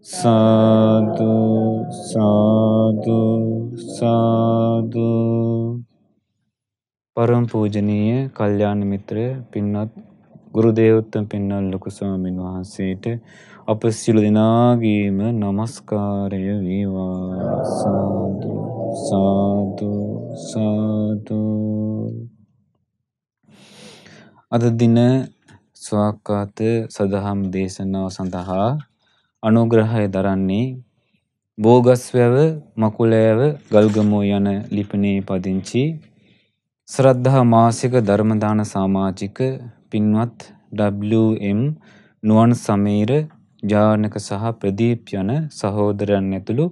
සාදු සාදු සාදු පරම පූජනීය කල්යාණ මිත්‍රය පින්වත් ගුරු දේවෝත්තම පින්වත් ලොකු ස්වාමීන් වහන්සේට අප සිළු දිනාගීම নমස්කාරය වේවා සාදු සාදු සාදු අද දින ස්වාක්කාත සදහම් දේශනාව සඳහා අනුග්‍රහය දරන්නේ බෝගස්වැව මකුලෑව ගල්ගමෝ යන ලිපනේ පදිංචි ශ්‍රද්ධා මාසික ධර්මදාන සමාජික පින්වත් WM නුවන් සමීර ජානක සහ ප්‍රදීප් යන සහෝදරයන් ඇතුළු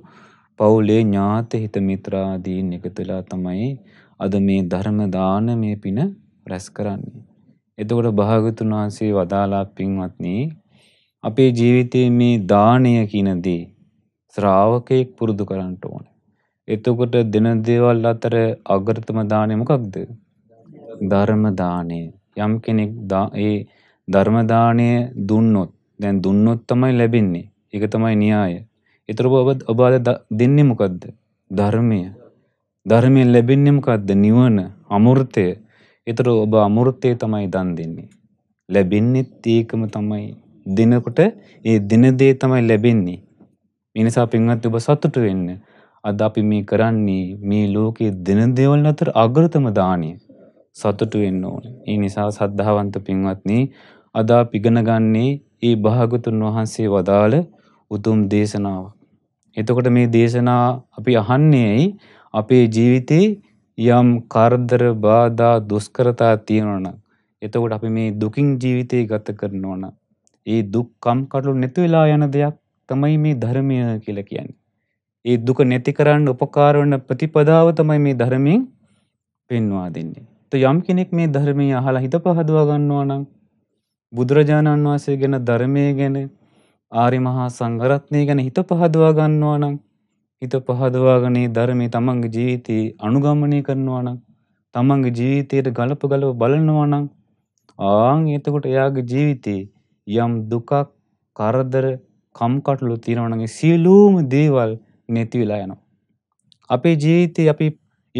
පවුලේ ඥාත හිත මිත්‍රාදීන් එකතුලා තමයි අද මේ ධර්ම දානමය පින රැස් කරන්නේ. එතකොට භාගතුන් වහන්සේ වදාලා පින්වත්නි අපේ ජීවිතයේ මේ දානය කියන දේ ශ්‍රාවකයෙක් පුරුදු කරන්න ඕනේ. එතකොට දෙන දේවල් අතර අග්‍රතම දානය මොකක්ද? ධර්ම දානය. යම් කෙනෙක් ඒ ධර්ම දානය දුන්නොත් දැන් දුන්නොත් තමයි ලැබෙන්නේ. ඒක තමයි න්‍යාය. ඒතර ඔබ ඔබ අද දෙන්නේ මොකද්ද? ධර්මය. ධර්මයෙන් ලැබෙන්නේ මොකද්ද? නිවන, අමෘතය. ඒතර ඔබ අමෘතය තමයි දන් දෙන්නේ. ලැබෙන්නේත් ඒකම තමයි. දෙනකොට ඒ දෙන දේ තමයි ලැබෙන්නේ. මේ නිසා පින්වත් ඔබ සතුටු වෙන්න. අද අපි මේ කරන්නේ මේ ලෝකයේ දෙන දේවල් අතර අග්‍රතම දාණය. සතුටු වෙන්න ඕනේ. ඒ නිසා සද්ධාවන්ත පින්වත්නි අද අපි ඉගෙන ගන්නේ ඒ භාගතුන් වහන්සේ වදාළ උතුම් දේශනාව. එතකොට මේ දේශනා අපි අහන්නේ ඇයි? අපේ ජීවිතේ යම් කරදර බාධා දුෂ්කරතා තියෙනවා නම් එතකොට අපි මේ දුකින් ජීවිතේ ගත කරනවා නම් ඒ දුක් කම් කටු නැති වෙලා යන දෙයක් තමයි මේ ධර්මය කියලා කියන්නේ. ඒ දුක නැති කරන්න උපකාර වන ප්‍රතිපදාව තමයි මේ ධර්මයෙන් පෙන්වා දෙන්නේ. તો යම් කෙනෙක් මේ ධර්මය අහලා හිත පහදවා ගන්නවා නම් බුදුරජාණන් වහන්සේ ගැන ධර්මයේ ගැන ආරි මහා සංඝරත්නය ගැන හිත පහදවා ගන්නවා නම් හිත පහදවාගනේ ධර්මයේ තමන්ගේ ජීවිතේ අනුගමනය කරනවා නම් තමන්ගේ ජීවිතයට ගලප ගලප බලනවා නම් ආන් එතකොට එයාගේ ජීවිතේ යම් දුකක් කරදර කම්කටොළු තියෙනවා නම් ඒ සියලුම දේවල් නැති වෙලා යනවා. අපේ ජීවිතේ අපි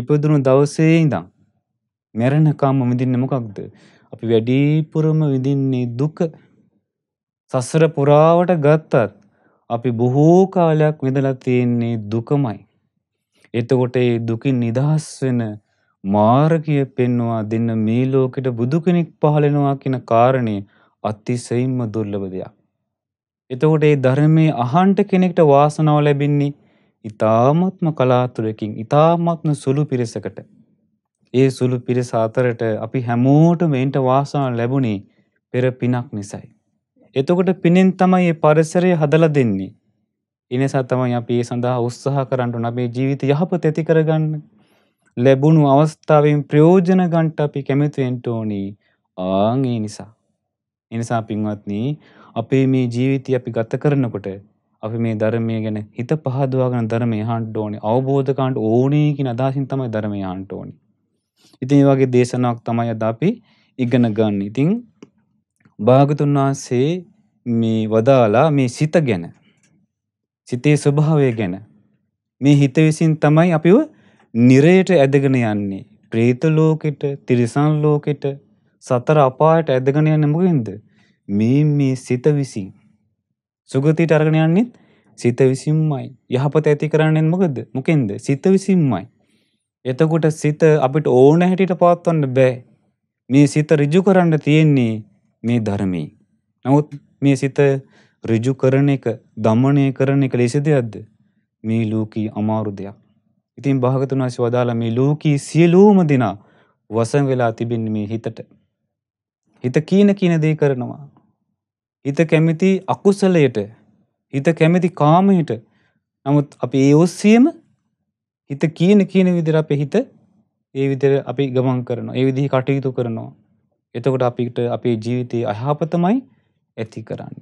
ඉපදුණු දවසේ ඉඳන් මැරෙනකම් විඳින්නේ මොකක්ද? අපි වැඩිපුරම විඳින්නේ දුක. සසර පුරාවට ගත්තත් අපි බොහෝ කාලයක් විඳලා තියෙන්නේ දුකමයි. එතකොට ඒ දුකින් නිදහස් වෙන මාර්ගය පෙන්වා දෙන්න මේ ලෝකෙට බුදු කෙනෙක් පහළ වෙනවා කියන කාරණේ අත්තිසයින්ම දුර්ලභ දෙයක්. එතකොට ඒ ධර්මයේ අහන්ට කෙනෙක්ට වාසනාව ලැබින්නේ ඉතාමත්ම කලාතුරකින් ඉතාමත්ම සුළු පිරිසකට. ඒ සුළු පිරිස අතරට අපි හැමෝටම එන්ට වාසනාව ලැබුණේ පෙර පිනක් නිසයි. එතකොට පිනෙන් තමයි මේ පරිසරය හදලා දෙන්නේ. එනිසා තමයි අපි ඒ සඳහා උත්සාහ කරන්න ඕන අපේ ජීවිත යහපත ඇති කරගන්න. ලැබුණු අවස්ථාවෙන් ප්‍රයෝජන ගන්ට අපි කැමතිවෙන්ට ඕනි ආං ඒ නිසා එනිසා පින්වත්නි අපේ මේ ජීවිතය අපි ගත කරනකොට අපි මේ ධර්මය ගැන හිත පහදවාගෙන ධර්මය අහන්න ඕනේ අවබෝධ කරගන්න ඕනේ කියන අදහසින් තමයි ධර්මය අහන්න ඕනේ. ඉතින් මේ වගේ දේශනාවක් තමයි අද අපි ඉගෙන ගන්න. ඉතින් භාගතුන් වහන්සේ මේ වදාලා මේ සිත ගැන සිතේ ස්වභාවය ගැන මේ හිත විසින් තමයි අපිව නිරයට ඇදගෙන යන්නේ. പ്രേත ලෝකෙට, තිරිසන් ලෝකෙට, සතර අපායට ඇදගෙන යන්නේ මොකෙන්ද? මේ මේ සිත විසින්. සුගතියට අරගෙන යන්නේත් සිත විසින්මයි. යහපත ඇති කරන්නේ මොකද? මොකෙන්ද? සිත විසින්මයි. එතකොට සිත අපිට ඕන හැටියට පවත්වන්න බෑ. මේ සිත ඍජු කරන්න තියෙන්නේ මේ ධර්මයේ. නමුත් මේ සිත ඍජු කරන එක, দমনය කරන එක ලෙස දෙයක්ද? මේ ලෝකී අමාරු දෙයක්. ඉතින් භාගතුන් වහන්සේ වදාලා මේ ලෝකී සියලුම දෙනා වසන් වෙලා තිබෙන්නේ මේ හිතට. හිත කීන කියන දේ කරනවා. හිත කැමති අකුසලයට හිත කැමති කාමයට නමුත් අපි ඒ ඔස්සියම හිත කියන කියන විදිර අප හිත ඒ විදිර අපි ගමන් කරනවා ඒ විදිහි කටයුතු කරනවා. එතකොට අපිට අපේ ජීවිතයේ අයහපතමයි ඇති කරන්න.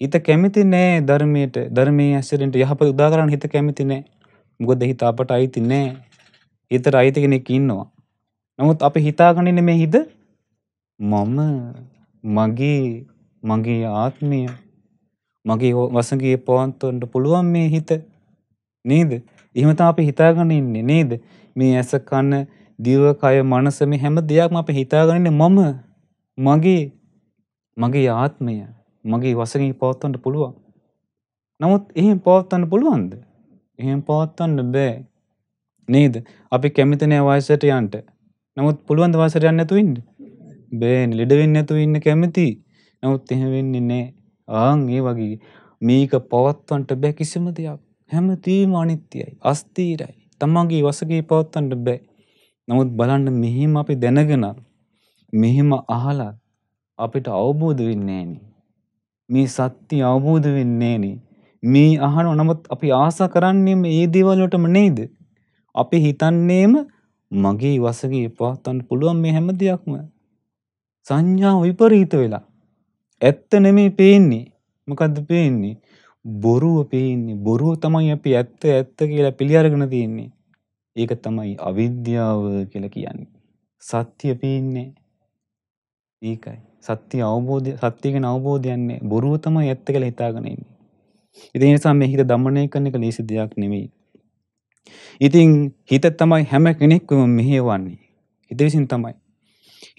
හිත කැමති නෑ ධර්මයට ධර්මය ඇසරෙන්ට යහප උදාකරන්න හිත කැමති නෑ ගොද හිත අපට අයිති නෑ හිතර අයිති කෙනෙක් ඉන්නවා. නමුත් අපි හිතාගනින මේ හිද මම මගේ මගේ ආත්මය මගේ වසගේ පවන්තොන්ට පුළුවන් මේ හිත නේද එහෙමත අපි හිතාගෙන ඉන්නේ නේද මේ ඇස කන්න දිවකය මනස මේ හැම දෙයක්ම අප හිතාගන්න මම මගේ මගේ ආත්මය මගේ වසගේ පවත්තන්ට පුළුවන් නමුත් එහෙම පවත්තන්න පුළුවන්ද එහෙම පවත්තන්න බෑ නේද අපි කැමිතනය වයසට යන්ට නමුත් පුළුවන් දවසට යන්න ඇතුයින්ට බෑන් ලෙඩ වෙන්න ඇතුව ඉන්න කැමති නමුත් එහෙම වෙන්නේ නෑ ආං ඒ වගේ මේක පවත්වන්ට බෑ කිසිම දෙයක් හැමතීම අනිත්‍යයි අස්තීරයි තමන්ගේ වසගේ පවත්වන්ට බෑ නමුත් බලන්න මෙහෙම අපි දැනගෙන මෙහෙම අහලා අපිට අවබෝධ වෙන්නේ මේ සත්‍ය අවබෝධ වෙන්නේ මේ අහන නමුත් අපි ආසා කරන්නේ මේ දේවල්වලටම නේද අපි හිතන්නේම මගේ වසගේ පවත්වන්න පුළුවන් මේ හැම දෙයක්ම සංඥාව විපරීත වෙලා. ඇත්ත නෙමේ පේන්නේ. මොකද්ද පේන්නේ? බොරුව පේන්නේ. බොරුව තමයි අපි ඇත්ත ඇත්ත කියලා පිළිඅරගෙන තියෙන්නේ. ඒක තමයි අවිද්‍යාව කියලා කියන්නේ. සත්‍ය පේන්නේ ඒකයි. සත්‍ය අවබෝධය සත්‍ය ගැන අවබෝධයන්නේ බොරුව තමයි ඇත්ත කියලා හිතාගෙන ඉන්නේ. ඉතින් ඒ නිසා මේ හිත দমনය කරන එක ලේසි දෙයක් නෙමෙයි. ඉතින් හිත තමයි හැම කෙනෙක්ම මෙහෙවන්නේ. හිත විසින් තමයි.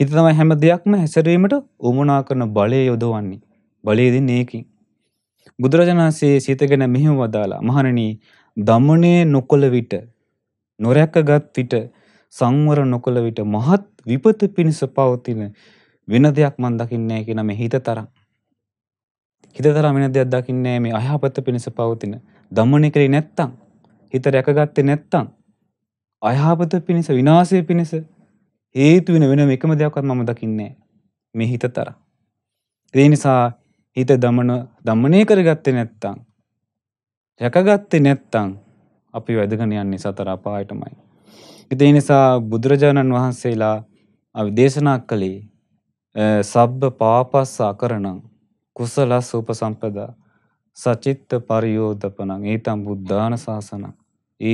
ඉති තමයි හැම දෙයක්ම හැසරීමට උමනා කරන බලය යොදවන්නේ බලයදින් ඒකින්. බුදුරජණන්සේ සිතගෙන මෙහෙම වදාලා මහණනී දමනය නොකොළ විට නොරැක්ක ගත් විට සංවර නොකොළ විට මහත් විපත පිණිස පවතින වෙන දෙයක් මන් දකින්නේ කියෙන මේ හිත තරම්. හිතතර වෙන දෙයක් දකින්නේ මේ අයහපත පිණිස පවතින දමනය කරේ නැත්තං හිත රැකගත්තේ නැත්තං අයහපත පිණිස විනාසය පිණිස හේතු වෙන වෙන එකම දෙයක්වත් මම දකින්නේ මේ හිත තර. ඒ නිසා හිත දමන දමනය කරගත්තේ නැත්තං. රැකගත්තේ නැත්තං අපි වැදගෙන යන්නේ සතර අපායටමයි. ඉතින් ඒ නිසා බුදුරජාණන් වහන්සේලා අපි දේශනා කළේ සබ්බ පාපස්ස අකරණං කුසලස් උපසම්පදා සචිත්ත පරියෝධපනං ඊතම් බුද්ධාන ශාසනං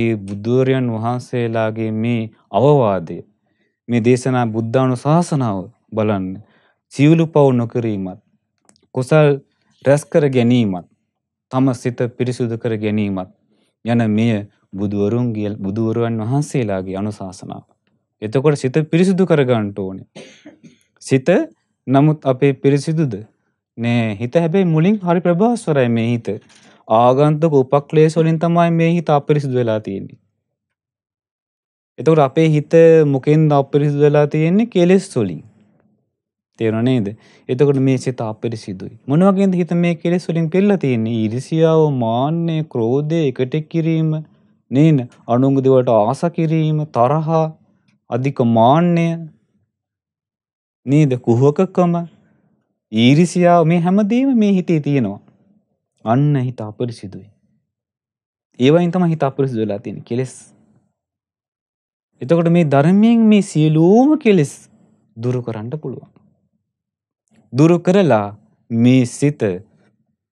ඒ බුදුරයන් වහන්සේලාගේ මේ අවවාදය මේ දේශනා බුද්ධානු ශාසනාව බලන්න සියලු පව් නොකිරීමත් කුසල් රැස්කර ගැනීමත් තම සිත පිරිසුදු කර ගැනීමත් යන මෙය බුදුවරුන්ගේ බුදුවරුවන් වහන්සේලාගේ අනුශාසනාව. එතකොට සිත පිරිසිදු කරගන්නට ඕනේ. සිත නමුත් අපේ පිරිසිදුද නෑ හිත හැබැයි මුලින් හරි ප්‍රභාස්වරයි මේ හිත ආගන්තක උපක්ලේශ වලින් තමයි මේ හිත අපිරිසිදු වෙලා තියෙන්නේ. එතකට අපේ හිත මොකෙන් අපිරිසිදු වෙලා තියෙන්නේ කෙලෙස් තුලින්. තේරුණා නේද? එතකොට මේ සිත අපිරිසිදුයි. මොන වගේද හිත මේ කෙලෙස් වලින් පෙළලා තියෙන්නේ? ඊර්ෂියාව, මාන්නය, ක්‍රෝධය, එකට කිරීම, නේන අනුන්ගේ දේවල්ට ආස කිරීම, තරහා, අධික මාන්නය, නේද? කුහකකම, ඊර්ෂියාව මේ හැමදේම මේ හිතේ තියෙනවා. අන්න හිත අපිරිසිදුයි. ඒවයින් තමයි හිත අපිරිසිදු වෙලා තියෙන්නේ. කෙලෙස් එතකොට මේ ධර්මයෙන් මේ සියලූම කෙලෙස් දුරු කරන්න පුළුවන්. දුරු කරලා මේ සිත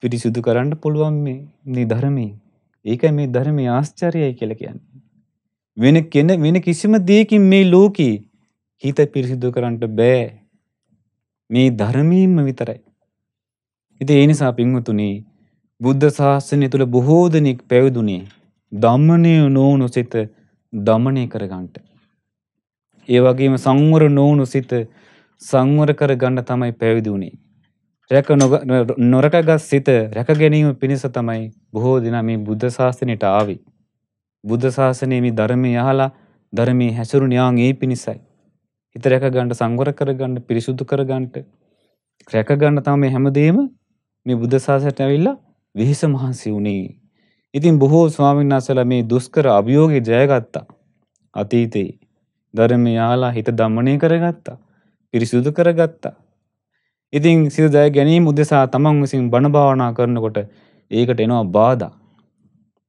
පිරිසිුදු කරන්න පුළුවන් මේ ධර්මී ඒක මේ ධර්මය ආශ්චරයයි කලකයන්න. වෙන කෙන වෙන කිසිම දේකින් මේ ලෝකී හිත පිරිසිදු කරන්නට බෑ මේ ධර්මීන්ම විතරයි. ඉති ඒනිසා පින්වතුනේ බුද්ධ ශාසනය තුළ බොහෝදනෙක් පැවදුනේ දම්මනය නෝනු සිත දමනය කරගන්ට. ඒ වගේම සංවර නොවුණු සිත සංවර කර ගන්න තමයි පැවිදි වුණේ. රැක නොරකගත් සිත රැක ගැනීම පිණිස තමයි බොහෝ දෙනා මේ බුද්ධ ශාසනයට ආවේ. බුද්ධ ශාසනයේ මේ ධර්මය අහලා ධර්මයේ හැසිරුණ යාන් ඒ පිණිසයි. හිත රැක ගන්න සංවර කර ගන්න පිරිසුදු කර ගන්නට රැක ගන්න තමයි හැමදේම මේ බුද්ධ ශාසනයට ඇවිල්ලා විහිස මහන්සි වුණේ. ඉතින් බොහෝ ස්වාමීන් වහන්සේලා මේ දුෂ්කර අභියෝගේ ජයගත්තා. අතීතේ ධර්මය අහලා හිත දමණය කරගත්තා. පිරිසුදු කරගත්තා. ඉතින් සිත ජය ගැනීම උදෙසා තමන් විසින් බණ භාවනා කරනකොට ඒකට එනවා බාධා.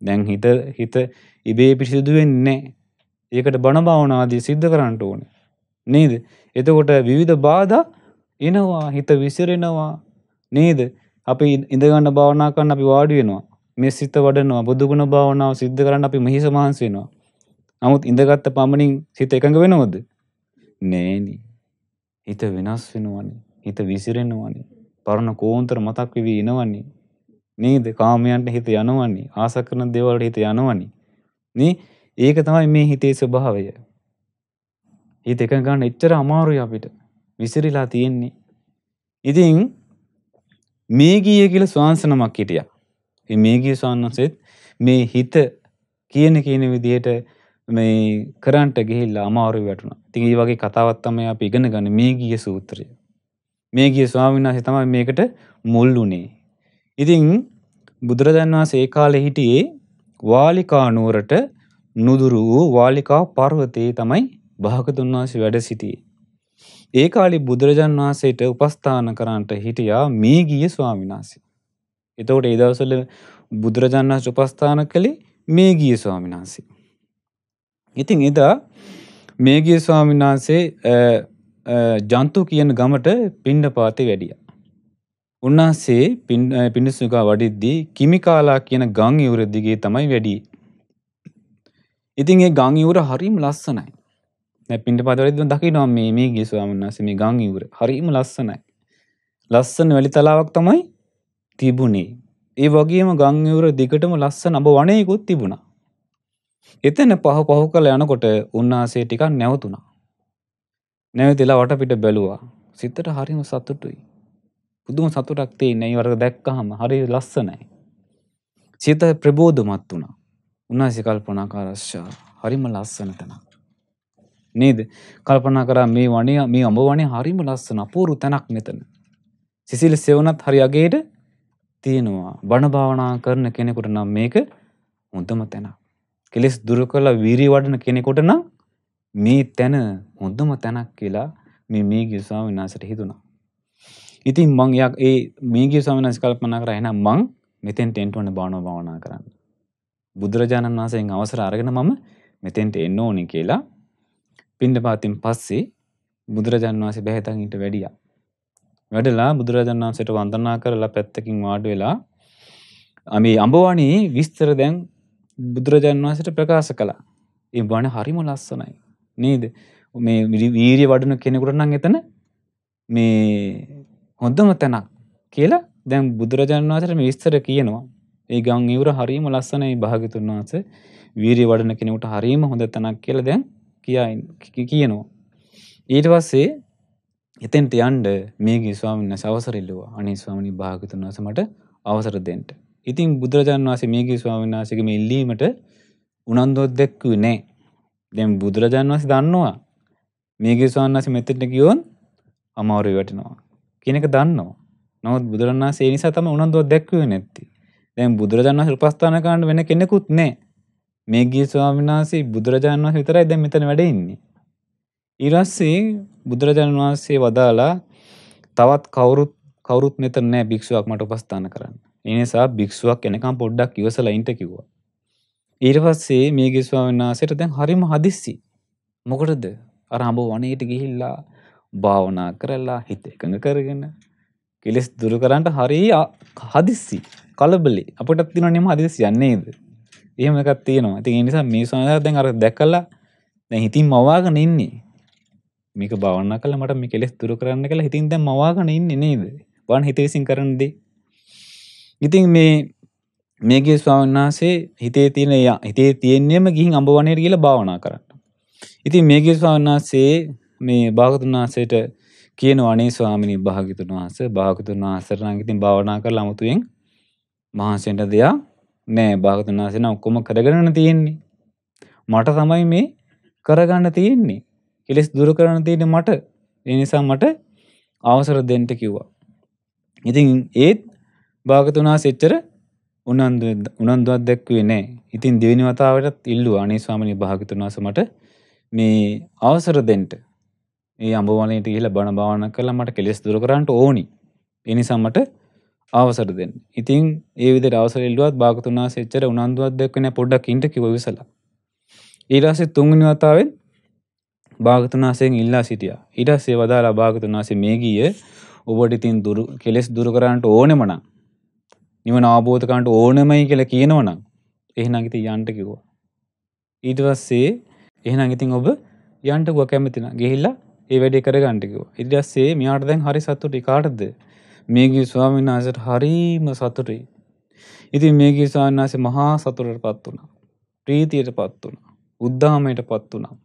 දැන් හිත හිත ඉබේ පිරිසුදු වෙන්නේ ඒකට බණ භාවනා ආදී සිද්ධ කරන්න ඕනේ. නේද? එතකොට විවිධ බාධා එනවා හිත විසිරෙනවා නේද? අපි ඉඳගන්න භාවනා කරන්න අපි වාඩි වෙනවා. මේ සිත වඩනවා බුදුගුණ භාවනාව සිද්ධ කරන්න අපි මෙහි සමහන්ස වෙනවා. නමුත් ඉඳගත්ත පමණින් සිත එකඟ වෙනවද? නෑනි. හිත වෙනස් වෙනවනේ. හිත විසිරෙනවනේ. පරණ කෝන්තර මතක් වෙවි එනවනේ. නේද? කාමයන්ට හිත යනවනේ. ආස කරන දේවල් හිත යනවනේ. නේ? ඒක තමයි මේ හිතේ ස්වභාවය. හිත එකඟ ගන්න එච්චර අමාරුයි අපිට. විසිරිලා තියෙන්නේ. ඉතින් මේ ගියේ කියලා ස්වාංශනමක් හිටියා. මේ ගිය සවන්නසෙත් මේ හිත කියන කියන විදිහට මේ කරන්ට ගිහිල්ලා අමාරු වැටුණා. ඉතින් ඒ වගේ කතාවක් තමයි අපි ඉගෙන ගන්න මේ ගිය සූත්‍රය. මේ ගිය ස්වාමීන් වහන්සේ තමයි මේකට මුල් වුණේ. ඉතින් බුදුරජාන් වහන්සේ ඒ කාලේ හිටියේ වාලිකා නුවරට නුදුරු වූ වාලිකා පර්වතයේ තමයි භාගතුන් වහන්සේ වැඩ සිටියේ. ඒ කාලේ බුදුරජාන් වහන්සේට උපස්ථාන කරන්නට හිටියා මේ ගිය ස්වාමීන් වහන්සේ. එතවට ඒදවසල බුදුරජාණන් චුපස්ථාන කළේ මේ ගිය ස්වාමිනාන්සේ. ඉතින් එදා මේගිය ස්වාමිනාන්සේ ජන්තු කියන ගමට පිණ්ඩ පාති වැඩිය. උන්වහන්සේ පිණිසුකා වඩිද්දී කිමිකාලා කියන ගං ඉවරදිගේ තමයි වැඩි. ඉතින් ඒ ගං ඉවර හරිම ලස්සනයි. පිට පදරද දකිනවා මේ මේ ගිස්වාමන්සේ මේ ගං ඉවර හරිම ලස්සනයි. ලස්සන වැලි තලාවක් තමයි තිබුණේ. ඒ වගේම ගංයවර දිගටම ලස්සන අඹ වනයකුත් තිබුණා. එතන පහ පහු කළ යනකොට උන්නාසේ ටිකක් නැවතුණා. නැවතිලා වටපිට බැලුවා. සිතට හරිම සතුටුයි. පුදුම සතුටක් තියෙන ඒ වර්ග දැක්කහම හරි ලස්සනයි. සිත ප්‍රබෝධමත් වුණා. උන්වහන්සේ කල්පනා කරා හරිම ලස්සන තැනක්. නේද? කල්පනා කරා මේ වණේ මේ අඹ වණේ හරිම ලස්සන අපූර්ව තැනක් මෙතන. සිසිල් සෙවණත් හරි අගේට තියෙනවා. බණ භාවනා කරන කෙනෙකුට නම් මේක හොඳම තැන. කෙලෙස් දුරු කරලා වීරිය වඩන කෙනෙකුට නම් මේ තැන හොඳම තැනක් කියලා මේ මේගිය ස්වාමීන් වහන්සේට හිතුණා. ඉතින් මං එයා ඒ මේගිය ස්වාමීන් වහන්සේ කල්පනා කරා එහෙනම් මං මෙතෙන්ට එන්න ඕනේ බණ භාවනා කරන්න. බුදුරජාණන් වහන්සේගෙන් අවසර අරගෙන මම මෙතෙන්ට එන්න ඕනේ කියලා පින්ඩපාතින් පස්සේ බුදුරජාණන් වහන්සේ බැහැතන් ඊට වැඩියා. වැඩලා බුදුරජාණන් වහන්සේට වන්දනා කරලා පැත්තකින් වාඩි වෙලා මේ අඹවණී විස්තර දැන් බුදුරජාණන් වහන්සේට ප්‍රකාශ කළා. ඒ වණ හරිම ලස්සනයි. නේද? මේ වීරිය වඩන කෙනෙකුට නම් එතන මේ හොඳම තැනක් කියලා දැන් බුදුරජාණන් වහන්සේට මේ විස්තර කියනවා. ඒ ගම් ඉවුර හරිම ලස්සනයි භාග්‍යතුන් වහන්සේ. වීරිය වඩන කෙනෙකුට හරිම හොඳ තැනක් කියලා දැන් කියනවා. ඊට පස්සේ එතෙන්ට යන්ඩ මේගේ ස්වාමින්න සවසරල්ලවා අනේ ස්වාමනි භාගතුන් වස මට අවසර දෙෙන්ට. ඉතින් බුදුරජාන් වසේ මේගේ ස්වාමිනාසකම ඉල්ලීමට උනන්දොත් දැක්කු නෑ දැම් බුදුරජාන් වස දන්නවා මේගේ ස්වාන්ස මෙතෙට ගියෝන් අමවරු වැටනවා. කියනක දන්නවා නොත් බුදුරන්නා සේ නිසා තම උනන්දොත් දැක්ව නැති දැම් බුදුරජාන් ශල්පස්ථානකාණ්ඩ වෙන කෙනෙකුත් නෑ මේගේ ස්වාමිනාසේ බුදුරජාන් වස විතරයි දැ මෙතන වැඩඉන්නේ. ඉරස්සේ බුදුරජාණන් වහන්සේ වදාලා තවත් කවුරුත් කවරුත් මෙත නෑ භික්ෂුවක් මට උපස්ථාන කරන්න. එනිසා භික්ෂුවක් එනකම් පොඩ්ඩක් ඉවසලා ඉන්න කිව්වා. ඊට පස්සේ මේගේ ස්වාමීන් වහන්සේට දැන් හරිම හදිස්සි. මොකටද? අර අඹ වනයේට ගිහිල්ලා භාවනා කරලා හිත එකඟ කරගෙන කෙලෙස් දුරු කරන්න හරි හදිස්සි. කලබලේ. අපිටත් තියෙනවනේ හදිස්සි යන්නේද? එහෙම එකක් තියෙනවා. ඉතින් ඒ නිසා මේ ස්වාමීන් වහන්සේ දැන් අර දැකලා දැන් හිතින් මවාගෙන ඉන්නේ. මේක බවන්න කල මට මේ කෙලෙස් තුර කරන්න කළ හිතින් දැ මවාගනින් නේද බන් හිතවිසින් කරනද ඉතින් මේ මේගේ ස්වාවන්නාසේ හිතේ තියෙන හිතේ තියෙන්නේම ගිහින් අඹවනයට කියලා භාවනා කරන්න ඉතින් මේගේ ස්වාවන්නාසේ මේ භාගතුන්නාසයට කියන වනේ ස්වාමිනි භාගිතුන් වහස භාගතුන් වහසරනං ඉතින් භාවනා කර අමුතුවෙන් මහන්සෙන්ට දෙයා නෑ භාගතුන් වහසෙන ඔක්කොම කරගන්න තියෙන්නේ මට තමයි මේ කරගන්න තියෙන්නේ කෙලෙස් දුර කරන තියෙන මට එනිසා මට අවසර දෙන්ට කිව්වා. ඉතින් ඒත් භාගතුනා සෙච්චර උනන්දු උනන්දුවක් දැක්වේ නෑ ඉතින් දෙවිනි වතාවටත් ඉල්ලු අනේ ස්වාමනි භාගතුනාස මට මේ අවසර දෙන්ට ඒ අඹවලට ඉහල බණ භාවන කලා මට කෙලෙස් දුර කරන්නට ඕනි එනිසා මට අවසර දෙන්න ඉතින් ඒ විද අවසර ඉල්ලුවත් භාගතුනා සෙච්චර උනන්දුවක් දෙක්වන පොඩ්ඩක් ඉට කිව විසලා ඊරසේ තුන්ගනි වතාවෙන් භාගතුනාසයෙන් ඉල්ලා සිටියා ඉටස්සේ වදාලා භාගතුනාසේ මේ ගිය ඔබට ඉතින් දුරු කෙලෙස් දුරකරන්නට ඕනෙමනං නිවන අවබෝධකන්ට ඕනෙමයි කියලා කියනවනම් එහෙනම් ඉතින් යන්ට කිව්වා ඊට පස්සේ එහෙනම් ඉතින් ඔබ යන්ට ගුව කැමතින ගිහිල්ලා ඒ වැඩේ කරගන්නට කිව්වා ඊට පස්සේ මෙයාට දැන් හරි සතුටුයි කාටද මේ ගිය ස්වාමීන් වහන්සේට හරීම සතුටුයි ඉතින් මේ ගිය ස්වාමීන් වහන්සේ මහා සතුටට පත් වුණා ප්‍රීතියට පත් වුණා උද්ධාමයට පත් වුණා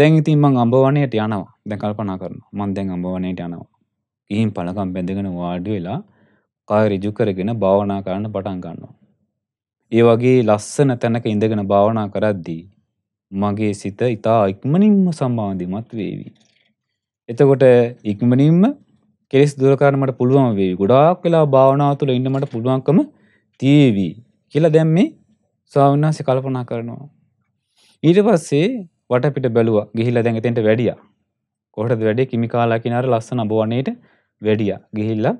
දැන් ඉතින් මං අඹවනයට යනවා දැන් කල්පනා කරනවා මං දැන් අඹවනයට යනවා ගිහින් පළකම් බැඳගෙන වාඩි වෙලා කාය ඍජු කරගෙන භාවනා කරන්න පටන් ගන්නවා ඒ වගේ ලස්සන තැනක ඉඳගෙන භාවනා කරද්දී මගේ සිත ඊතා ඉක්මනින්ම සම්මාදිමත් වේවි එතකොට ඉක්මනින්ම කෙලෙස් දුර කරන්න මට පුළුවන් වේවි ගොඩාක් වෙලා භාවනාව තුළ ඉන්න මට පුළුවන්කම තියෙවි කියලා දැන් මේ ස්වාමීන් වහන්සේ කල්පනා කරනවා ඊට පස්සේ වටපිට බැලුවා ගිහිල්ලා දැන් එතෙන්ට වැඩියා. කොහටද වැඩේ කිමිකාලා කියන අර ලස්සන අඹවන්නේට වැඩියා. ගිහිල්ලා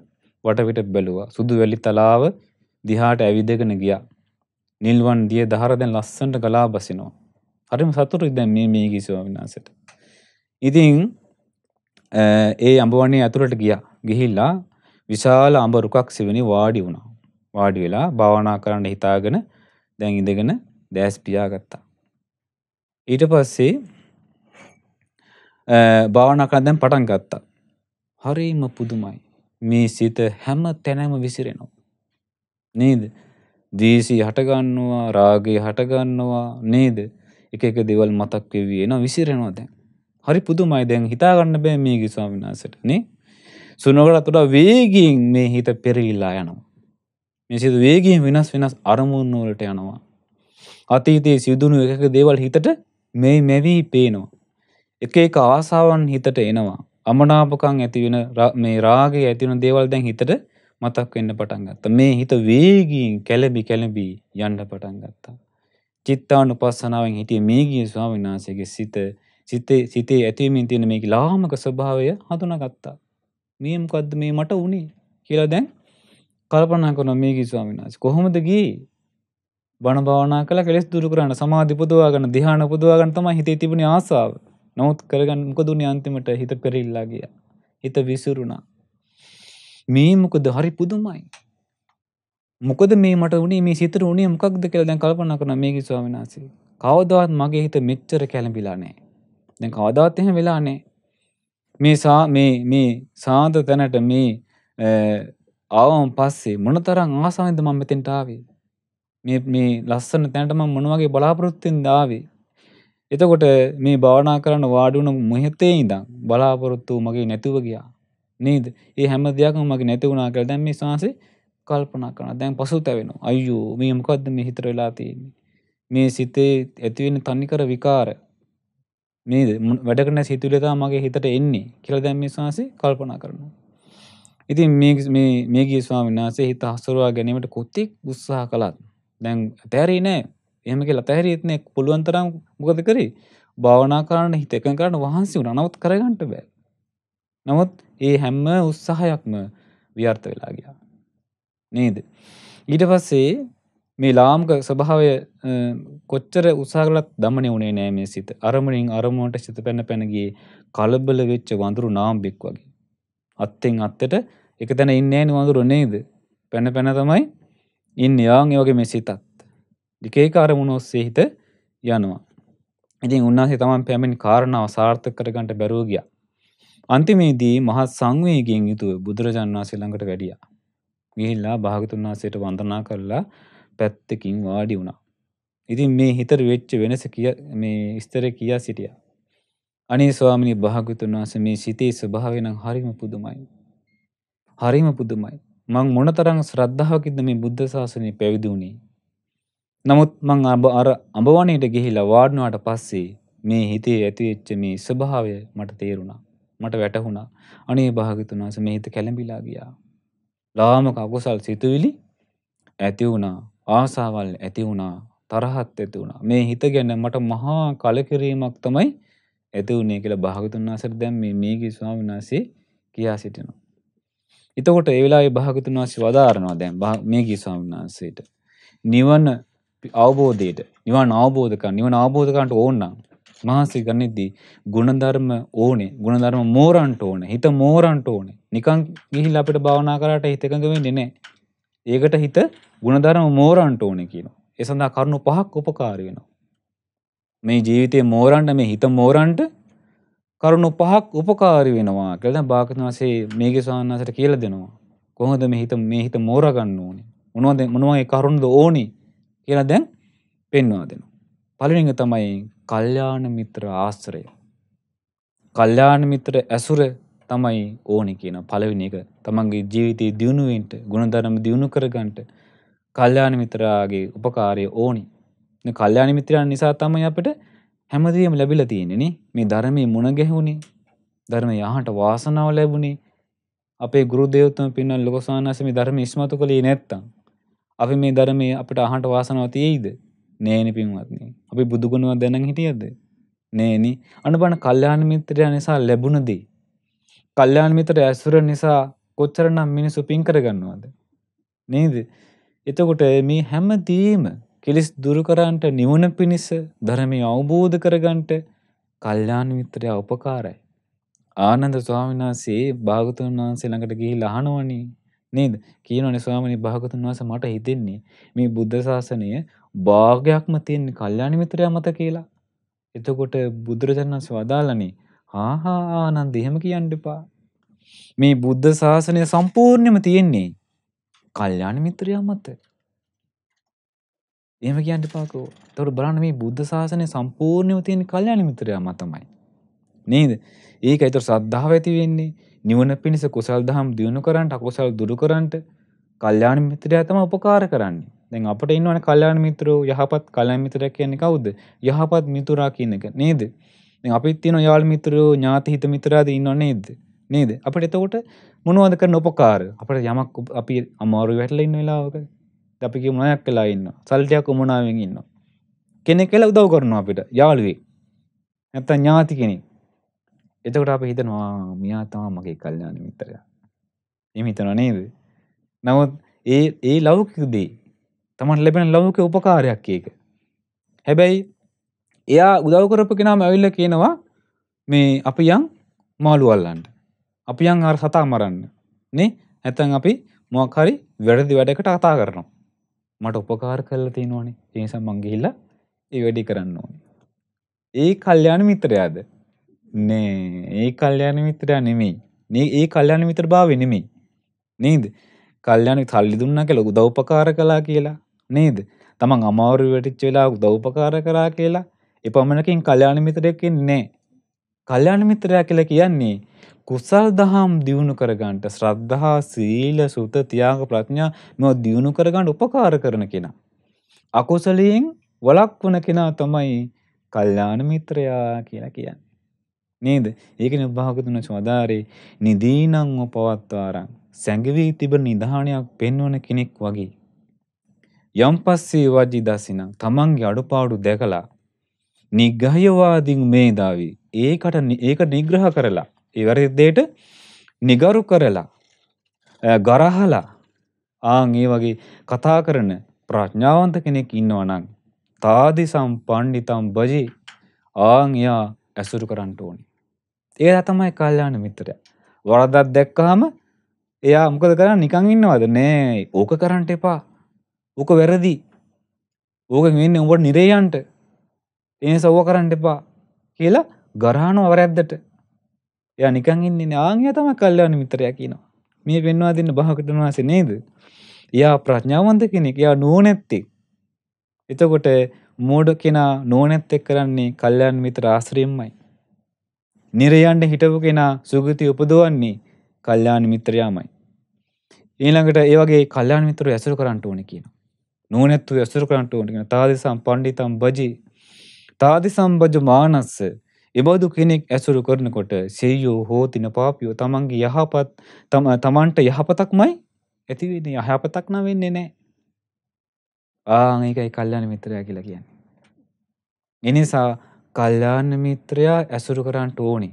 වටපිට බැලුවා. සුදු වැලි තලාව දිහාට ඇවිදගෙන ගියා. නිල්වන් දිය දහර දැන් ලස්සනට ගලා බසිනවා. හරිම සතුටුයි දැන් මේ මේ ගී ස්වාමීන් වහන්සේට. ඉතින් ඒ අඹවන්නේ ඇතුළට ගියා. ගිහිල්ලා විශාල අඹ රුකක් සිවෙනි වාඩි වුණා. වාඩි වෙලා භාවනා කරන්න හිතාගෙන දැන් ඉඳගෙන දැස් පියාගත්තා. ඊට පස්සේ භාවනා කරන්න දැන් පටන් ගත්තා. හරිම පුදුමයි. මේ සිත හැම තැනම විසිරෙනවා. නේද? දීසි හටගන්නවා, රාගය හටගන්නවා නේද? එක එක දේවල් මතක් වෙවි එනවා විසිරෙනවා දැන්. හරි පුදුමයි දැන් හිතා ගන්න බෑ මේකේ ස්වාමීන් වහන්සේට නේ. සුනකට වඩා වේගයෙන් මේ හිත පෙරලිලා යනවා. මේ සිත වේගයෙන් වෙනස් වෙනස් අරමුණු වලට යනවා. අතීතයේ සිදුණු එක එක දේවල් හිතට මේ මැවී පේනවා. එක එක ආසාවන් හිතට එනවා. අමනාපකං ඇතිවෙන මේ රාගේ ඇතිවන දේවල් දැන් හිතට මතක් වෙන්න පටන් ගත්තා. මේ හිත වේගයෙන් කැළඹි කැළඹි යන්න පටන් ගත්තා. චිත්තානුපස්සනාවෙන් හිටිය මේ ගිය ස්වාමීන් වහන්සේගේ සිත සිතේ සිතේ ඇතිවීමෙන් තියෙන මේ ලාමක ස්වභාවය හඳුනාගත්තා. මේ මොකද්ද මේ මට වුනේ කියලා දැන් කල්පනා කරන මේ ගිය ස්වාමීන් වහන්සේ කොහොමද ගියේ? බණ භාවනා කළ කෙලෙස් දුරු කරන්න සමාධි පුදවා ගන්න ධ්‍යාන පුදවා ගන්න තමයි හිතේ තිබුණ ආසාව. නමුත් කරගන්න මොකද උනේ අන්තිමට හිත පෙරilla ගියා. හිත විසිරුණා. මේ මොකද හරි පුදුමයි. මොකද මේ මට උනේ මේ සිතට උනේ මොකක්ද කියලා දැන් කල්පනා කරනවා මේකේ ස්වාමීන් වහන්සේ. කවදාවත් මගේ හිත මෙච්චර කැළඹිලා නැහැ. දැන් කවදාවත් එහෙම වෙලා නැහැ. මේ සා මේ මේ සාන්ත තැනට මේ ආවම පස්සේ මොනතරම් ආසාවෙන්ද මම මෙතෙන්ට ආවේ. මේ මේ ලස්සන තැනටම මොනවගේ බලාපොරොත්තෙන් දාවේ. එතකොට මේ භාවනා කරන්න වාඩුුණු මොහෙතේ ඉදම් බලාපොරොත්තු මගේ නැතුව ගියා. නේද ඒ හැම දෙයක්ම මගේ නැතිවුණනා කර දැන් මේ ශවාන්සේ කල්පනා කරන දැන් පසු තැවෙන අයෝ මේ මොකක්ද මේ හිතර වෙලා තියෙන්නේ. මේ සිතේ ඇතිවෙන තනිකර විකාර මේ වැඩකන සිතුලතා මගේ හිතට එන්නේ කියල දැම් මේ ශවාසේ කල්පනා කරනවා. ඉතින් මේගේ ස්වාමිනාසේ හිත හස්සරවා ගැනීමට කොත්තෙක් උත්සාහ කලාත්. දැන් තැරි නෑ එහම කියලා තැහරිත්නෙක් පුළුවන්තරම් මොකද කරේ භාවනා කරන්න හිත එක කරන්න වහන්සේ වුණ නවත් කරගන්නට බෑ. නමුත් ඒ හැම්ම උත්සාහයක්ම ව්‍යර්ථ වෙලා ගියා. නේද. ඊට පස්සේ මේ ලාම්ක ස්වභාවය කොච්චර උසාරලත් දමන වනේ නෑ මේ සිත අරමනින් අරමුවට සිත පැන පැනගේ කලබල වෙච්ච වඳුරු නාම්බෙක් වගේ. අත්තෙන් අත්තට එක තැන ඉන්නෑනි වඳුරු නේද පැන පැන තමයි ඉන්න යාගේ වගේ මේ සිතත් දිකේක අරමුණ ඔස්සේ හිත යනවා. ඉතින් උන්වහන්සේ තමන් පැමිණි කාරණාව සාර්ථක කරගන්නට බැරුව ගියා. අන්තිමේදී මහත් සංවේගයෙන් යුතුව බුදුරජාණන් වහන්සේ ළඟට වැඩියා. ගිහිල්ලා භාගතුන් වහන්සේට වන්දනා කරලා පැත්තකින් වාඩි වුණා. ඉතින් මේ හිතට වෙච්ච වෙනස කිය මේ ස්තර කියා සිටියා. අනේ ස්වාමිනී භාගතුන් වහන්සේ මේ සිතේ ස්වභාවය නම් හරිම පුදුමයි. හරිම පුදුමයි. මං මොනතරං ශ්‍රද්ධාවකිද මේ බුද්ධ ශාසනය පැවිදි වුණේ. නමුත් මං අබ අර අඹවනයට ගිහිලා වාඩනුවට පස්සේ මේ හිතේ ඇතිවෙච්ච මේ ස්වභාවය මට තේරුණා. මට වැටහුණා. අනේ භාගතුනාස මේ හිත කැළඹිලා ගියා. ලාමක අකුසල් සිතුවිලි ඇති වුණා. ආසාවල් ඇති වුණා. තරහත් ඇති වුණා. මේ හිත ගැන මට මහා කලකිරීමක් තමයි ඇති වුණේ කියලා භාගතුන් වහන්සේ දැන් මේ මේගේ ස්වාමීන් වහන්සේ කියා සිටිනවා. එතකොට ඒ වෙලාවේ භාගතුන් වහන්සේ වදාරනවා දැන් මේ ගී ස්වාමීන් වහන්සේට නිවන අවබෝධයට නිවන අවබෝධ කරගන්න නිවන අවබෝධ කරගන්න ඕන නම් මහසි ගන්නෙද්දී ಗುಣධර්ම ඕනේ ಗುಣධර්ම මෝරන්ට ඕනේ හිත මෝරන්ට ඕනේ නිකන් ගිහිල්ලා අපිට භාවනා කරාට හිත එකඟ වෙන්නේ නැහැ ඒකට හිත ಗುಣධර්ම මෝරන්ට ඕනේ කියනවා ඒ සඳහා කරුණු පහක් උපකාර වෙනවා මේ ජීවිතේ මෝරන්ට මේ හිත මෝරන්ට කරුණු පහක් උපකාරි වෙනවා කියලා බාගතුන් වහන්සේ මේගේ ස්වාමීන් වහන්සේට කියලා දෙනවා. කොහොමද මේ හිත මේ හිත මෝරගන්න ඕනේ? මොනවද මොනවා ඒ කරුණුද ඕනි කියලා දැන් පෙන්වා දෙනවා. පළවෙනි එක තමයි කල්යාණ මිත්‍ර ආශ්‍රය. කල්යාණ මිත්‍ර ඇසුර තමයි ඕනි කියන පළවෙනි එක. තමන්ගේ ජීවිතයේ දියුණුවෙන්ට, ගුණධර්ම දියුණු කරගන්නට කල්යාණ මිත්‍රාගේ උපකාරය ඕනි. කල්යාණ මිත්‍රයන් නිසා තමයි අපිට හැමදේම ලැබිලා තියෙන්නේ මේ ධර්මයේ මුණ ගැහුණේ ධර්ම යහට වාසනාව ලැබුණේ අපේ ගුරු දේවතුම පින්වත් ලෝකසානස මේ ධර්ම ඉස්මතු කළේ නැත්තම් අපි මේ ධර්මයේ අපිට අහන්න වාසනාව තියෙයිද නෑනේ පින්වත්නි අපි බුදු ගුණව දැනන් හිටියද නෑනේ අනුබණ කල්යාණ මිත්‍රයා නිසා ලැබුණ දේ කල්යාණ මිත්‍ර ඇසුර නිසා කොච්චරනම් මිනිසු පින් කරගන්නවද නේද එතකොට මේ හැම දේම කෙලෙස් දුරු කරන්නට නිවන පිණිස ධර්මය අවබෝධ කරගන්නට කල්යාණ මිත්‍රයා උපකාරයි. ආනන්ද ස්වාමීන් වහන්සේ භාගතුන් වහන්සේ ළඟට ගිහිල්ලා අහනවනේ නේද? කියනවනේ ස්වාමීනි භාගතුන් වහන්සේ මට හිතෙන්නේ මේ බුද්ධ ශාසනය භාගයක්ම තියෙන කල්යාණ මිත්‍රයා මත කියලා. එතකොට බුදුරජාණන් වහන්සේ වදාළනේ හා හා ආනන්ද එහෙම කියන්න එපා. මේ බුද්ධ ශාසනය සම්පූර්ණයෙන්ම තියෙන්නේ කල්යාණ මිත්‍රයා මත. එහෙම කියන්න එපාකෝ. එතකොට බලන්න මේ බුද්ධ ශාසනය සම්පූර්ණව තියෙන කල්යාණ මිත්‍රයාම තමයි. නේද? ඒක ඒතර ශ්‍රද්ධාව ඇති වෙන්නේ නිවන පිණිස කුසල් දහම් දියුණු කරන්නට අකුසල් දුරු කරන්නට කල්යාණ මිත්‍රයා තමයි උපකාර කරන්නේ. දැන් අපිට ඉන්නවනේ කල්යාණ මිත්‍රෝ යහපත් කල්යාණ මිත්‍රයා කියන්නේ කවුද? යහපත් මිතුරා කියන එක නේද? දැන් අපිත් තියෙනවා යාළ මිත්‍රයෝ ඥාති හිත මිත්‍රාද ඉන්නව නේද? නේද? අපිට එතකොට මොනවද කරන උපකාර? අපිට යමක් අපි අමාරු වෙටලා ඉන්න වෙලාවක අපිකි මොනයක් කලා ඉන්න සල්ටයක් උමනාවෙන් ඉන්න කෙනෙක් කියලා උදව් කරනවා අපිට යාළුවේ නැත්තම් ඥාති කෙනෙක් එතකොට අපි හිතනවා මෙයා තමයි මගේ කල්යාණ මිත්‍රයා එහෙම හිතනවා නේද නමුත් ඒ ඒ ලෞකික දේ තමන්ට ලැබෙන ලෞකික උපකාරයක් ඒක හැබැයි එයා උදව් කරපු කෙනාම ඇවිල්ලා කියනවා මේ අපි යන් මාළු අල්ලන්න අපි යන් අර සතා මරන්න නේ නැත්නම් අපි මොකක් හරි වැරදි වැඩකට කතා කරනවා මට උපකාර කරලා තියෙනවානේ ඒනිසා මං ගිහිල්ලා ඒ වැඩි කරන්න ඕනේ. ඒ කල්යාණ මිත්‍රයාද? නෑ ඒ කල්යාණ මිත්‍රයා නෙමෙයි. නේ ඒ කල්යාණ මිත්‍ර භාවය නෙමෙයි. නේද? කල්යාණ තල්ලි දුන්නා කියලා උදව් උපකාර කළා කියලා නේද? තමන් අමාරු වෙටිච්ච වෙලාව උදව් උපකාර කරා කියලා එපමණකින් කල්යාණ මිත්‍රයෙක් ඉන්නේ නෑ. කල්යාණ මිත්‍රයා කියලා කියන්නේ කුසල් දහම් දියුණු කරගන්නට ශ්‍රද්ධා සීල සුත තියාග ප්‍රඥා මෙව දියුණු කරගන්න උපකාර කරන කෙනා. අකුසලයෙන් වළක්වන කෙනා තමයි කල්යාණ මිත්‍රයා කියලා කියන්නේ. නේද? ඒකනේ භාගතුන සවදාරේ නිදීනං උපවත්වාරං සැඟවි තිබෙන නිධානයක් පෙන්වන කෙනෙක් වගේ. යම්පස්සේ වජි දසිනං තමන්ගේ අඩුපාඩු දැකලා නිග්‍රහයවාදීන් මේ දාවි ඒකට ඒකට නිග්‍රහ කරලා ඉවරදයට නිගරු කරලා ගරහලා ආං ඒ වගේ කතා කරන ප්‍රඥාවන්ත කෙනෙක් ඉන්නවනං තාදිසම් පණ්ඩිතම් බජි ආං එයා ඇසුරු කරන්නට ඕනි. ඒ තමයි කල්යාණ මිත්‍රය. වරදක් දැක්කහම එයා මොකද කරන්න නිකං ඉන්නවද නෑ ඕක කරන්නට එපා ඕක වැරදි ඕක වෙන්න උඹට නිරේයන්ට එනි සව්ව කරන්න එපා කියලා ගරහනු අවරැද්දට ය නිකන් ඉන්නේ ආංය තම කල්්‍යවන මිතරයා කියනවා මේ පෙන්වා දෙන්න භාකටන් වහස නේද යා ප්‍රඥාවන්ත කෙනෙක් යා නෝනැත්තේ එතකොට මෝඩ කෙනා නෝනැත්තෙක් කරන්නේ කල්්‍යයන් මිතර ආශ්‍රයෙන්මයි නිරයන්ට හිටපු කෙනා සුගති උපදුවන්නේ කල්්‍යාන මිත්‍රයාමයි ඊළඟට ඒවගේ කල්්‍යාන මිතුර ඇසරු කරන්නට ඕන කියන නෝනැත්තු ඇසරු කරන්නට ඕන කියෙන තාදි සම් පණ්ඩිතම් බජී තාදි සම්බජ මානස්ස එබඳු කෙනෙක් ඇසුරු කරනකොට සෙයෝ හෝ තින පාපියෝ තමන්ගේ යහපත් තමන්ට යහපතක්මයි ඇතිවෙන්නේ යහපතක් නම් වෙන්නේ නැහැ. ආ මේකයි කල්යාණ මිත්‍රයා කියලා කියන්නේ. එනිසා කල්යාණ මිත්‍රයා ඇසුරු කරන්න ඕනේ.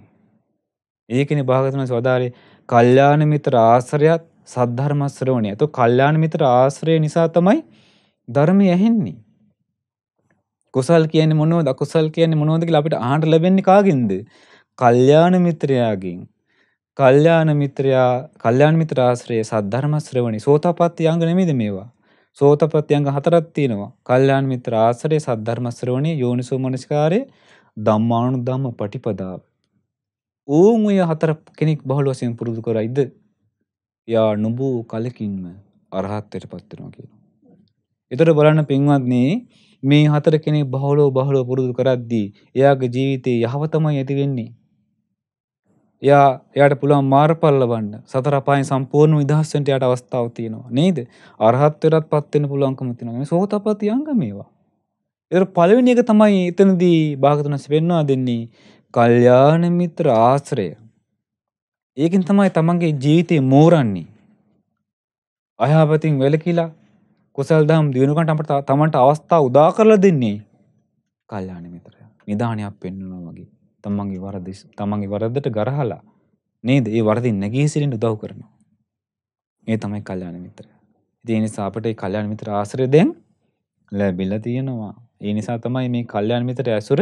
ඒකනේ භාගතුන් සෝදාරේ කල්යාණ මිත්‍ර ආශ්‍රයත් සද්ධර්ම ශ්‍රවණය. તો කල්යාණ මිත්‍ර ආශ්‍රය නිසා තමයි ධර්මය ඇහෙන්නේ. කුසල් කියන්නේ මොනවද අකුසල් කියන්නේ මොනවද කියලා අපිට අහන්න ලැබෙන්නේ කාගෙන්ද? කල්යාණ මිත්‍රයාගෙන්. කල්යාණ මිත්‍රයා කල්යාණ මිත්‍රාශ්‍රයේ සද්ධර්ම ශ්‍රවණි සෝතපත්ති අංග නෙමෙයිද මේවා? සෝතපත්ති අංග හතරක් තියෙනවා. කල්යාණ මිත්‍ර ආශ්‍රයේ සද්ධර්ම ශ්‍රවණි යෝනිසෝ මනසිකාරේ ධම්මානුධම්ම පටිපදාව. ඌන් ඔය හතර කෙනෙක් බහුල වශයෙන් පුරුදු කරයිද? යා නුඹ කලකින්ම අරහත්ත්වයට පත් වෙනවා කියනවා. ඒතර බලන්න පින්වත්නි මේ හතර කෙනෙක් බහුලව බහුලව පුරුදු කරද්දී එයාගේ ජීවිතේ යහවතමයි ඇති වෙන්නේ. එයා එයාට පුළුවන් මාර්ගඵල ලබන්න සතර අපායන් සම්පූර්ණ නිදහස් වෙන්න එයාට අවස්ථාවක් තියෙනවා නේද? අරහත්ත්වයටත්පත් වෙන්න පුළුවන්කම තියෙනවා. මේ සෝතපති අංග මේවා. ඒතර පළවෙනි එක තමයි එතනදී භාගතුනස් වෙන්නවා දෙන්නේ කල්යාණ මිත්‍ර ආශ්‍රය. ඒකෙන් තමයි තමන්ගේ ජීවිතේ මෝරන්නේ. අයහපතින් වැළකීලා කුසල් දම් දියුණුකට අපට තමන්ට අවස්ථා උදා කරලා දෙන්නේ කල්යාණ මිත්‍රය. නිදානයක් පෙන්වනවා වගේ. තමන්ගේ වරද තමන්ගේ වරදට ගරහලා නේද? ඒ වරදින් නැගී සිටින්න උදව් කරනවා. ඒ තමයි කල්යාණ මිත්‍රය. ඉතින් ඒ නිසා අපට මේ කල්යාණ මිත්‍ර ආශ්‍රය දැන් ලැබිලා තියෙනවා. ඒ නිසා තමයි මේ කල්යාණ මිත්‍ර ඇසුර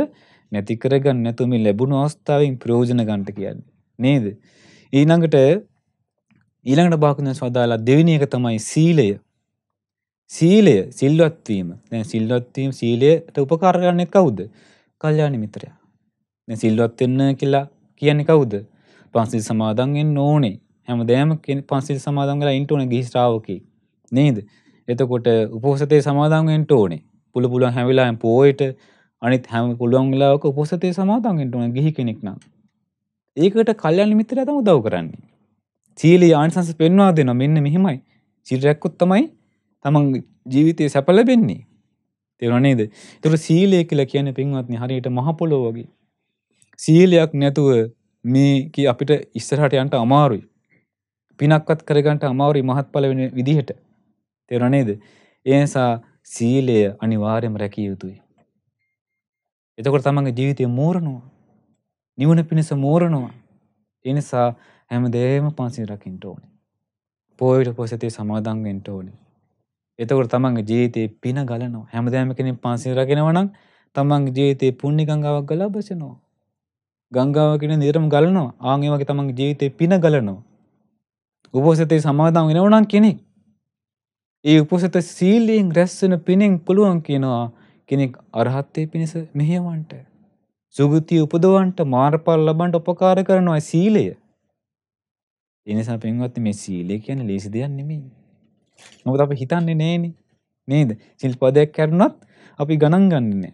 නැති කරගන්න නැතුව මේ ලැබුණු අවස්ථාවෙන් ප්‍රයෝජන ගන්නට කියන්නේ. නේද? ඊළඟට ඊළඟට බාකුණ සවදාලා දෙවෙනි එක තමයි සීලය. සීලය සිල්වත්වීම නෑ සිල්වත්වීම සීලයට උපකාරගන්නෙත් කවුද කල්්‍යානි මිත්‍රයා නැ සිල්වත්වෙන්න කියලා කියන්නේ කවුද පන්සිල් සමාදන්ගෙන් නෝනේ හැම දෑම පන්සිල් සමාදන්ගලා ඉන්ට ඕන ගිස්ටාවකි නේද එතකොට උපෝසතේ සමාදන්ගෙන්ට ඕනේ පුළ පුලුවන් හැවිලාෙන් පෝයට අනිත් හැම පුළුවන්ගලාක උපොසතේ සමාදන්ගෙන්ට ඕන ගිහි කෙනෙක් නම් ඒකට කල්්‍යානි මිත්‍රයා තම දව් කරන්නේ සීලී ආනිසංස පෙන්වා දෙනවා මෙන්න මෙහෙමයි සිල්රැක්කුත් තමයි තමන් ජීවිතය සැපලබෙන්නේ තෙවනේද තුර සීලය කියලා කියන පින්වත්නි හරියට මහපොලෝ වගේ සීලයක් නැතුව මේ අපිට ඉස්සරහට යන්ට අමාරුයි පිනක්වත් කරගන්නට අමාරුයි මහත්ඵල වෙන විදිහට තෙවනේද ඒ නිසා සීලය අනිවාර්යම රැකිය යුතුයි එතකොට තමන්ගේ ජීවිතය මෝරණවා නිවන පිණිස මෝරණවා එනිසා හැම දේම පන්සිල් රකින්න ඕනේ පොයට පොසතේ සමාදන් වෙන්න ඕනේ එතකොට තමන්ගේ ජීවිතේ පින ගලනවා. හැමදාම කෙනෙක් පන්සිල් රකිනවා නම් තමන්ගේ ජීවිතේ පුණ්‍ය ගංගාවක් ගලා බසිනවා. ගංගාව කියන නිතරම ගලනවා. ආන් ඒ වගේ තමන්ගේ ජීවිතේ පින ගලනවා. උපෝසතේ සමාදන් වෙනවා නම් කෙනෙක් ඒ උපෝසත සීලයෙන් රැස් වෙන පිනෙන් පුළුවන් කියනවා කෙනෙක් අරහත්ත්වයේ පිණිස මෙහෙයවන්නට. සුගතිය උපදවන්නට මාර්ගඵල ලබන්නට උපකාර කරනවා සීලය. ඒ නිසා පින්වත්නි මේ සීලය කියන්නේ ලේසි දෙයක් නෙමෙයි. මොකද අපි හිතන්නේ නෑනේ නේද? සිල් පදයක් කරුණත් අපි ගණන් ගන්නනේ.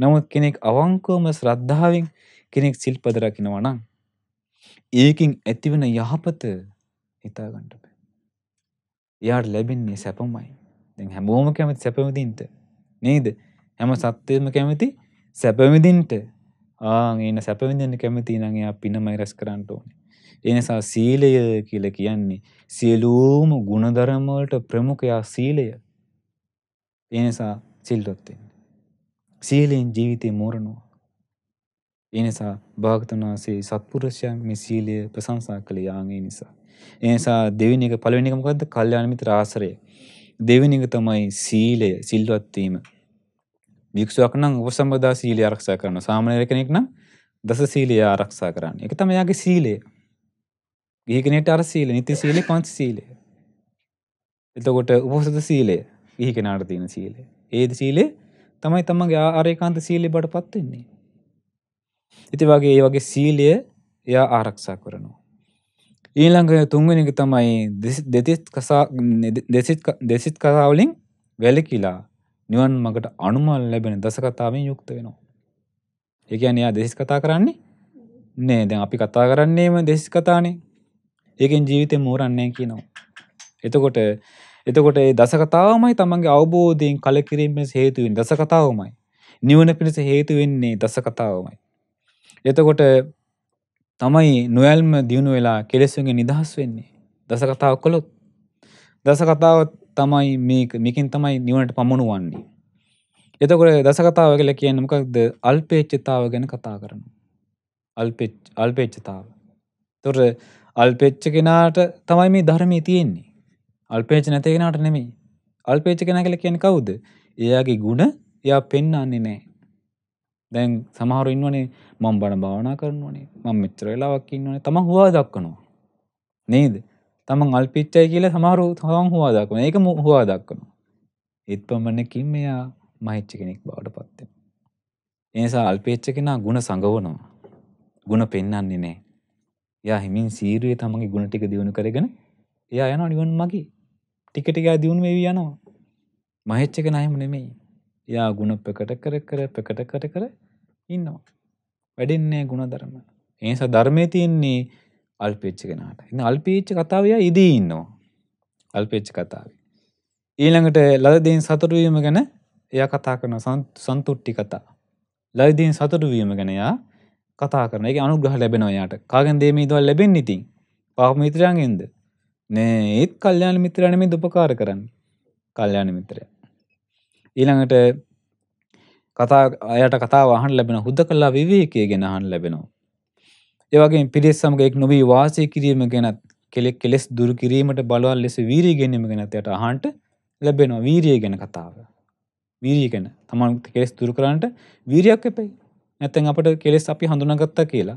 නමුත් කෙනෙක් අවංකවම ශ්‍රද්ධාවෙන් කෙනෙක් සිල්පද රකින්නවා නම් ඒකින් ඇතිවන යහපත හිතා ගන්න බෑ. එයාට ලැබෙන්නේ සැපමයි. දැන් හැමෝම කැමති සැපෙමදින්ට. නේද? හැම සත්ත්වෙම කැමති සැපෙමදින්ට. ආන් එන සැපෙමදින්න කැමති නම් එයා පිනමයි රැස් කරන්න ඕනේ. එනිසා සීලය කියලා කියන්නේ සියලුම ගුණධර්ම වලට ප්‍රමුඛයා සීලය. ඒ නිසා සිල්වත් වෙන්න. සීලෙන් ජීවිතේ මෝරනවා. ඒ නිසා භාගතුන් වහන්සේ සත්පුරුෂයන් මේ සීලය ප්‍රශංසා කළේ යාගේ නිසා. ඒ නිසා දෙවෙනි එක පළවෙනි එක මොකද්ද? කල්යාණ මිත්‍ර ආශ්‍රය. දෙවෙනි එක තමයි සීලය, සිල්වත් වීම. භික්ෂුවක් නම් උපසම්පදා සීලය ආරක්ෂා කරනවා. සාමාන්‍ය කෙනෙක් නම් දස සීලය ආරක්ෂා කරන්නේ. ඒක තමයි යාගේ සීලය. ගිහිකෙනට අර සීල නිති සීලේ පංච සීලය. එතකොට උපසත සීලය ගිහිකෙනාට තියෙන සීලය. ඒද සීලේ තමයි තමන්ගේ ආරේකාන්ත සීලේ බඩ පත්වෙන්නේ. ඉති වගේ ඒ වගේ සීලය එයා ආරක්ෂා කරනවා. ඊළඟ තුන්වෙනික තමයි දෙතිත් කසා දෙසිත් කතාවලින් වැලකිලා නිවන් මඟට අනුමල් ලැබෙන දසකතාවෙන් යුක්ත වෙනවා. ඒ කියන්නේ එයා දෙසිස් කතා කරන්නේ නෑ දැන් අපි කතා කරන්නේම දෙසිස් කතානේ ඒකෙන් ජීවිතය මෝරන්නේ කියනවා. එතකොට එතකොට ඒ දසකතාවමයි තමන්ගේ අවබෝධයෙන් කලකිරීම හේතුවෙන් දසකතාවමයි. නිවන පිණිස හේතු වෙන්නේ දසකතාවමයි. එතකොට තමයි නොයල්ම දියුණු වෙලා කෙලෙසුන්ගේ නිදහස් වෙන්නේ. දසකතාව කළොත්. දසකතාව තමයි මේක මේකින් තමයි නිවනට පමුණුවන්නේ. එතකොට දසකතාව කියලා කියන්නේ මොකක්ද? අල්පේච්ඡතාව ගැන කතා කරනවා. අල්පේච්ඡතාව. එතකොට අල්පෙච්ච කෙනාට තමයි මේ ධර්මය තියෙන්නේ. අල්පේච නැති කෙනාට නෙමෙයි. අල්පේච කෙනා කියලා කියන්නේ කවුද? එයාගේ ಗುಣ එයා පෙන්වන්නේ නැහැ. දැන් සමහරව ඉන්නවනේ මම බණ භාවනා කරනවනේ. මම මෙච්චර වෙලාවක් ඉන්නවනේ. තමන් හුවා දක්වනවා. නේද? තමන් අල්පිච්චයි කියලා සමහරව තමන් හුවා දක්වනවා. ඒක හුවා දක්වනවා. ඒත් පමණකින් මෙයා මහිච්ච කෙනෙක් බවට පත් වෙනවා. ඒ නිසා අල්පේච්ච කෙනා ಗುಣ සංගවනවා. ಗುಣ පෙන්වන්නේ නැහැ. එයා හිමින් සීරුවේ තමන්ගේ ගුණ ටික දිනු කරගෙන එයා යනවා නිවන් මාගේ. ටික ටික දිනු වෙවි යනවා. මහෙච් එක නෑම නෙමෙයි. එයා ගුණ ප්‍රකට කර කර ප්‍රකට කර කර ඉන්නවා. වැඩෙන්නේ ගුණ ධර්ම. ඒ නිසා ධර්මයේ තියෙන්නේ අල්පේච්ච කෙනාට. ඉතින් අල්පේච්ච කතාව එයා ඉදී ඉන්නවා. අල්පේච්ච කතාවේ. ඊළඟට ලලදීන් සතුටු වීම ගැන එයා කතා කරන සන්තුට්ටි කතා. ලලදීන් සතුටු වීම ගැන එයා කතා කරන එක අනුග්‍රහ ලැබෙනවා යාට කාගෙන් දේ මේ දවල් ලැබෙන්නේ ඉතින් පාප මිත්‍රයන්ගෙන්ද නෑ ඒත් කල්යාණ මිත්‍රයා නෙමෙයි උපකාර කරන්නේ කල්යාණ මිත්‍රයා ඊළඟට කතා අයට කතාව අහන්න ලැබෙන හුදකලා විවේකයේ ගැන අහන්න ලැබෙනවා ඒ වගේම පිරිස් සමග එක් නොවි වාසය කිරීම ගැනත් කෙලෙක් කෙලස් දුරු කිරීමට බලවල් ලෙස වීරිය ගැනීම ගැනත් යට අහන්න ලැබෙනවා වීරිය ගැන කතාව වීරිය ගැන තමන් කෙලස් දුරු කරන්නට වීරියක් එපයි නැත්තම් අපිට කෙලෙස් අපි හඳුනාගත්තා කියලා.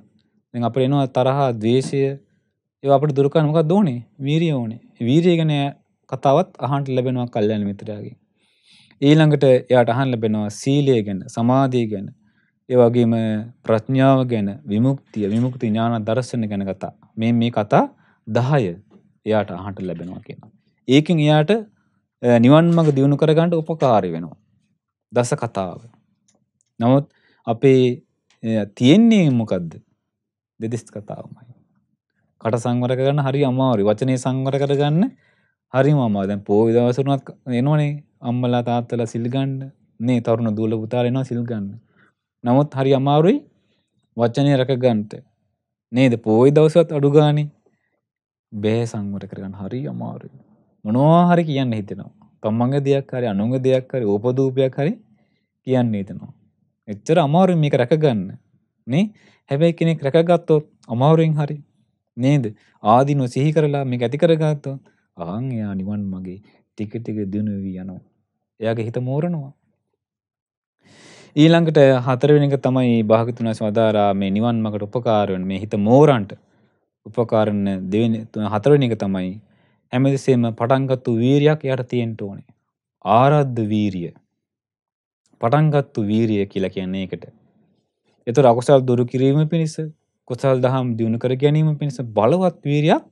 දැන් අපිට එනවා තරහා, ද්වේෂය ඒවා අපිට දුරු කරන්න මොකක්ද ඕනේ? වීරිය ඕනේ. වීරිය ගැන කතාවත් අහන්න ලැබෙනවා කල්යන මිත්‍රයාගෙන්. ඊළඟට එයාට අහන්න ලැබෙනවා සීලය ගැන, සමාධිය ගැන, ඒ වගේම ප්‍රඥාව ගැන, විමුක්තිය, විමුක්ති ඥාන දර්ශන ගැන කතා. මේ මේ කතා 10 එයාට අහන්න ලැබෙනවා කියනවා. ඒකෙන් එයාට නිවන් මඟ දියුණු කරගන්න උපකාරී වෙනවා. දස කතාව. නමුත් අපේ තියෙන්නේ මොකක්ද දෙදෙස් කතාවමයි. කට සංවර කරගන්න හරි අමාරු වචනය සංවර කරගන්න හරි මමා දැන් පෝවි දවසරුනත් එනවනේ අම්මලා තාත්තලා සිල්ගන්න මේ තරුණ දූල පුතාල එනවා සිල්ගන්න. නමුත් හරි අමාරුයි වචනය රැකගන්ට නේද පෝයි දවසත් අඩුගානේ බෑ සංවට කරගන්න හරි අමාරුයි. මොනවා හරි කියන්න හිතෙනවා. තමන්ග දෙයක් හරි අනුග දෙයක් හරි ඕපදූපයක් හරි කියන්න හිතනවා. එච්චර අමාරුවෙන් මේක රැකගන්න. නේ? හැබැයි කෙනෙක් රැකගත්තොත් අමාරුවෙන් හරි. නේද? ආදීනෝ සිහි කරලා මේක ඇති කරගත්තොත් ආන් එයා නිවන් මගේ ටික ටික දිනු වී යනවා. එයාගේ හිත මෝරනවා. ඊළඟට හතරවෙනි එක තමයි භාගතුන් වහන්සේ වදාරා මේ නිවන් මගට උපකාර වෙන මේ හිත මෝරන්ට උපකාර වෙන දෙවෙනි හතරවෙනි එක තමයි හැමදෙසෙම පටන්ගත්තු වීරියක් එයාට තියෙන්න ඕනේ. ආරද්ධ වීරිය. පටන්ගත්තු වීරිය කියලා කියන්නේ එකට. එතොට අකුසල් දුරු කිරීම පිණිස කොසල් දහම් දියුණු කර ගැනීම පිණිස බලවත් වීරයක්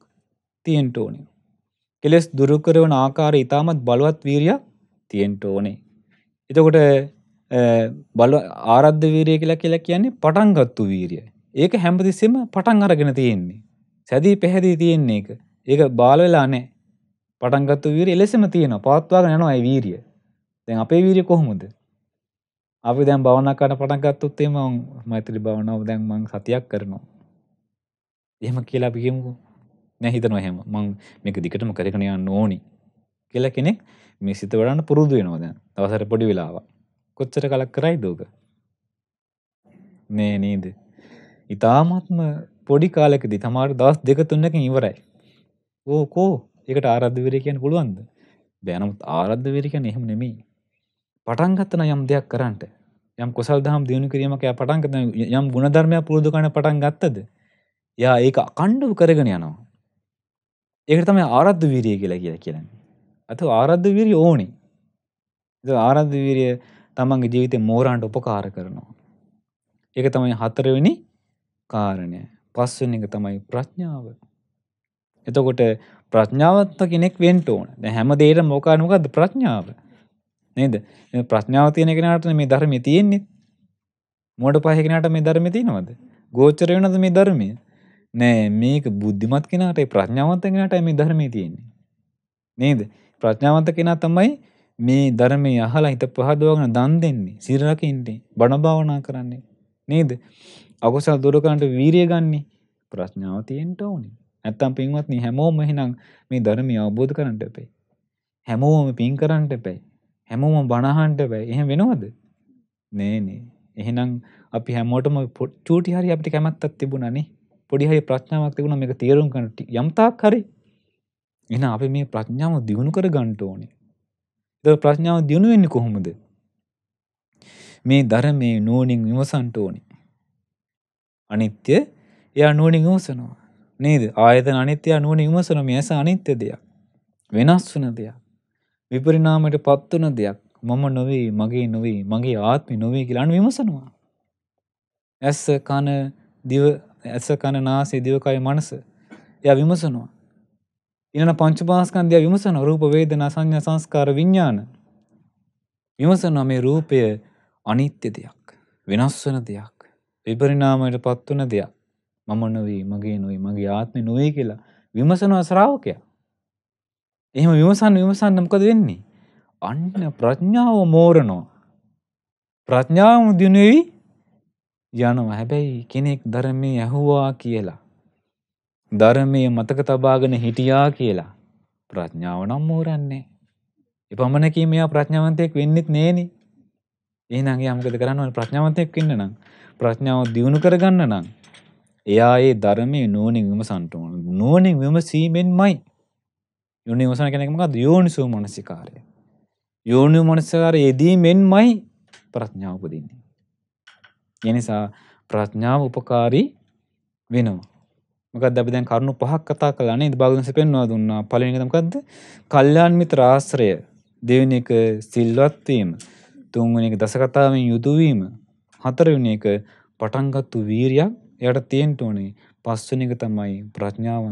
තියෙන්ට ඕනේ. කෙලෙස් දුරුකරවන ආකාර ඉතාමත් බලවත් වීරයක් තියෙන්ට ඕනේ. එතකොට බල ආරද්ධ වීරය කියලා කියලා කියන්නේ පටන්ගත්තු වීරිය. ඒක හැම්පතිස්සෙම පටන් අරගෙන තියෙන්නේ. සැදී පැහැදී තියෙන්නේ එක ඒක බාලවෙලා නෑ පටන්ගත්තු වීර එලෙසම තියෙන පවත්වාගෙන යනවා අයි වීරිය. දැන් අපේ වීරිය කොහොමද අපි දැන් භාවනා කරන්න පටන් ගත්තොත් එහෙම මම මෛත්‍රී භාවනාව දැන් මම සතියක් කරනවා. එහෙම කියලා අපි කියමුකෝ. මම හිතනවා එහෙම මම මේක දිගටම කරගෙන යන්න ඕනි කියලා කෙනෙක් මේ සිත වඩන්න පුරුදු වෙනවා දැන්. දවසට පොඩි වෙලාවක්. කොච්චර කලක් කරයිද ඕක? නේ නේද? ඊටාත්ම පොඩි කාලෙකදී තමාර දවස් දෙක තුනකින් ඉවරයි. ඕකෝ ඒකට ආරාධ්‍ය වීරිය කියන්න පුළුවන්ද? බෑ නමුත් ආරාධ්‍ය වීරිය කියන්නේ එහෙම නෙමෙයි. පටන් ගන්න යම් දෙයක් කරන්නට යම් කොසල් දහම් දියුණු කිරීමක යා පටන් ගන්න යම් ಗುಣධර්මයක් පුරුදු කරන පටන් ගත්තද යා ඒක අකණ්ඩව කරගෙන යනවා ඒකට තමයි ආරද්ධ වීරිය කියලා කියලා කියන්නේ අත ආරද්ධ වීරිය ඕනේ ඒ ආරද්ධ වීරිය තමන්ගේ ජීවිතේ මෝරාන්ට උපකාර කරනවා ඒක තමයි හතරවෙනි කාරණය පස්වෙනි එක තමයි ප්‍රඥාව එතකොට ප්‍රඥාවත් කෙනෙක් වෙන්න ඕන දැන් හැම දෙයකම මොකක්ද ප්‍රඥාව නේද? මේ ප්‍රඥාව තියෙන කෙනාට මේ ධර්මයේ තියෙන්නේ. මෝඩ පහේ කෙනාට මේ ධර්මයේ තියෙනවද? ගෝචර වෙනවද මේ ධර්මයේ? නෑ මේක බුද්ධිමත් කෙනාට ප්‍රඥාවන්ත කෙනාට මේ ධර්මයේ තියෙන්නේ. නේද? ප්‍රඥාවන්ත කෙනා තමයි මේ ධර්මයේ අහලා හිත පහදවගෙන දන් දෙන්නේ, සිර රකින්නේ, බණ භාවනා කරන්නේ. නේද? අකුසල දුරු කරන්නට වීරිය ගන්නේ ප්‍රඥාව තියෙන්න ඕනේ. නැත්තම් පින්වත්නි හැමෝම එහෙනම් මේ ධර්මය අවබෝධ කරගන්න එපේ. හැමෝම පින් කරන්න එපේ. හැමෝම බණහන්ට බෑ එහෙම වෙනවද නේනේ එහෙනම් අපි හැමෝටම චූටි හරි අපිට කැමැත්තක් තිබුණනේ පොඩි හරි ප්‍රඥාවක් තිබුණා මේක තේරුම් ගන්න යම්තාක් හරි එහෙනම් අපි මේ ප්‍රඥාව දියුණු කර ගන්න ඕනේ ඒක ප්‍රඥාව දියුණු වෙන්නේ කොහොමද මේ ධර්මයේ නුවණින් විමසන්න ඕනේ අනිත්‍ය එයා නුවණින් විමසනවා නේද ආයතන අනිත්‍ය නුවණින් විමසනවා මේ ඇස අනිත්‍ය දෙයක් වෙනස් වෙන දෙයක් විපරිණාමයට පත්වන දෙයක් මම නොවේ මගේ නොවේ මගේ ආත්මි නොවේ කියලා අනු විමසනවා. ඇස්ස කන දිව ඇස කන නාසේ දිවකය මනස එයා විමසනවා. ඉන්න පංචපාස්කන්ධය විමසන රූප වේදනා සංඥා සංස්කාර විඥාන විමසනවා මේ රූපය අනිත්‍ය දෙයක් වෙනස් වෙන දෙයක් විපරිණාමයට පත්වන දෙයක් මම නොවේ මගේ නොවේ මගේ ආත්මේ නොවේ කියලා විමසනවා ශ්‍රාවකයා එහෙම විමසන්න විමසන්න මොකද වෙන්නේ? අන්න ප්‍රඥාව මෝරනවා. ප්‍රඥාවම දිනුවේවි යනවා. හැබැයි කෙනෙක් ධර්මයේ ඇහුවා කියලා ධර්මයේ මතක තබාගෙන හිටියා කියලා ප්‍රඥාව නම් මෝරන්නේ. එපමණකින් මෙයා ප්‍රඥාවන්තයෙක් වෙන්නෙත් නෑනේ. එහෙනම් එයා මොකද කරන්න ඕනේ ප්‍රඥාවන්තයෙක් වෙන්න නම් ප්‍රඥාව දියුණු කරගන්න නම් එයා ඒ ධර්මයේ නුවණින් විමසන්න ඕන. නුවණින් විමසීමෙන්මයි යුනිවසන කෙනෙකමක් යෝනිසූ මනසිකාරය. යෝනි මනස්කාර යෙදීමෙන්මයි ප්‍රඥාව උපදින්නේ. එනිසා ප්‍රඥාව උපකාරී වෙනවා. මොකද අපි දැන් කරුණු පහක් කතා කළා නේද? බාගුණස පෙන්වා දුන්නා. පළවෙනි එක මොකද්ද? කල්යාණ මිත්‍ර ආශ්‍රය. දෙවෙනි එක සිල්වත් වීම. තුන්වෙනි එක දස කතාවෙන් යුතු වීම. හතරවෙනි එක පටන්ගත්තු වීරියක් එයාට තියෙන්න ඕනේ. පස්වෙනි එක තමයි ප්‍රඥාව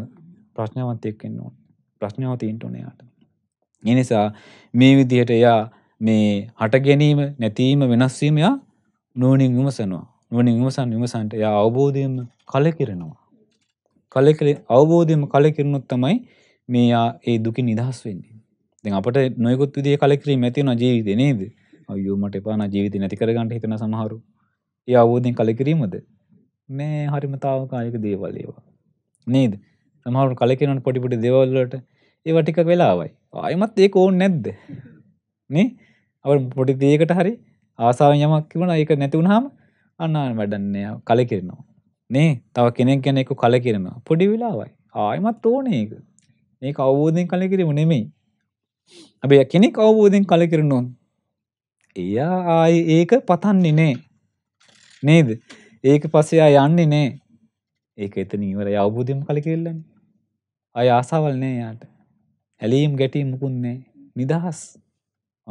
ප්‍රඥාවත් එක්ක ඉන්න ඕනේ. ප්‍රශ්නාව තියෙන්ට ඕනයාට. එනිසා මේ විදිහට එයා මේ හට ගැනීම නැතිීම වෙනස්වීම යා නෝනින් විමසනවා නුවනින් විමසන් විමසන්ට යා අවබෝධයම කලකිරෙනවා. කලෙ අවබෝධයම කලකිරනොත් තමයි මේයා ඒ දුකි නිදහස් වෙන්නේ. දෙ අපට නොයකුත් විදිිය කලෙකිරීම ඇතිවන ජීවිත නේද අයුමට එපාන ජීවිත නැතිකරගන්නට හිතන සමහරු ඒ අවබෝධයෙන් කලකිරීමද නෑ හරිමතාව කායක දේවල් ඒවා නේද සමහරු කලකිනට පොඩිපුටි දෙවල්ලට ඒව ටිකක් වෙලාවයි ආයමත් ඒක ඕන් නැද්ද මේ අව පොඩි දේකට හරි ආසාාව යමක් කිවුණ ඒක නැතිවුණහම අන්නාන වැඩන්නේ කලකිරනවා නේ තව කෙනෙක් ගැන එක කලකිරනවා පොඩි වෙලාවයි ආයමත් ඕනේ ඒක මේ අවබෝධයෙන් කලකිරීම නෙමෙයි අපේ කෙනෙක් අවබෝධයෙන් කලකිරනොන් එයා ආය ඒක පතන්නේ නෑ නේද ඒක පස්සයා යන්නේ නෑ ඒක එතන ඉවර අවබෝධයම කලකිරල්ලන්නේ අය ආසාවල් නෑ යාට. ඇලීම් ගැටීම් මුකුත් නෑ. නිදහස්.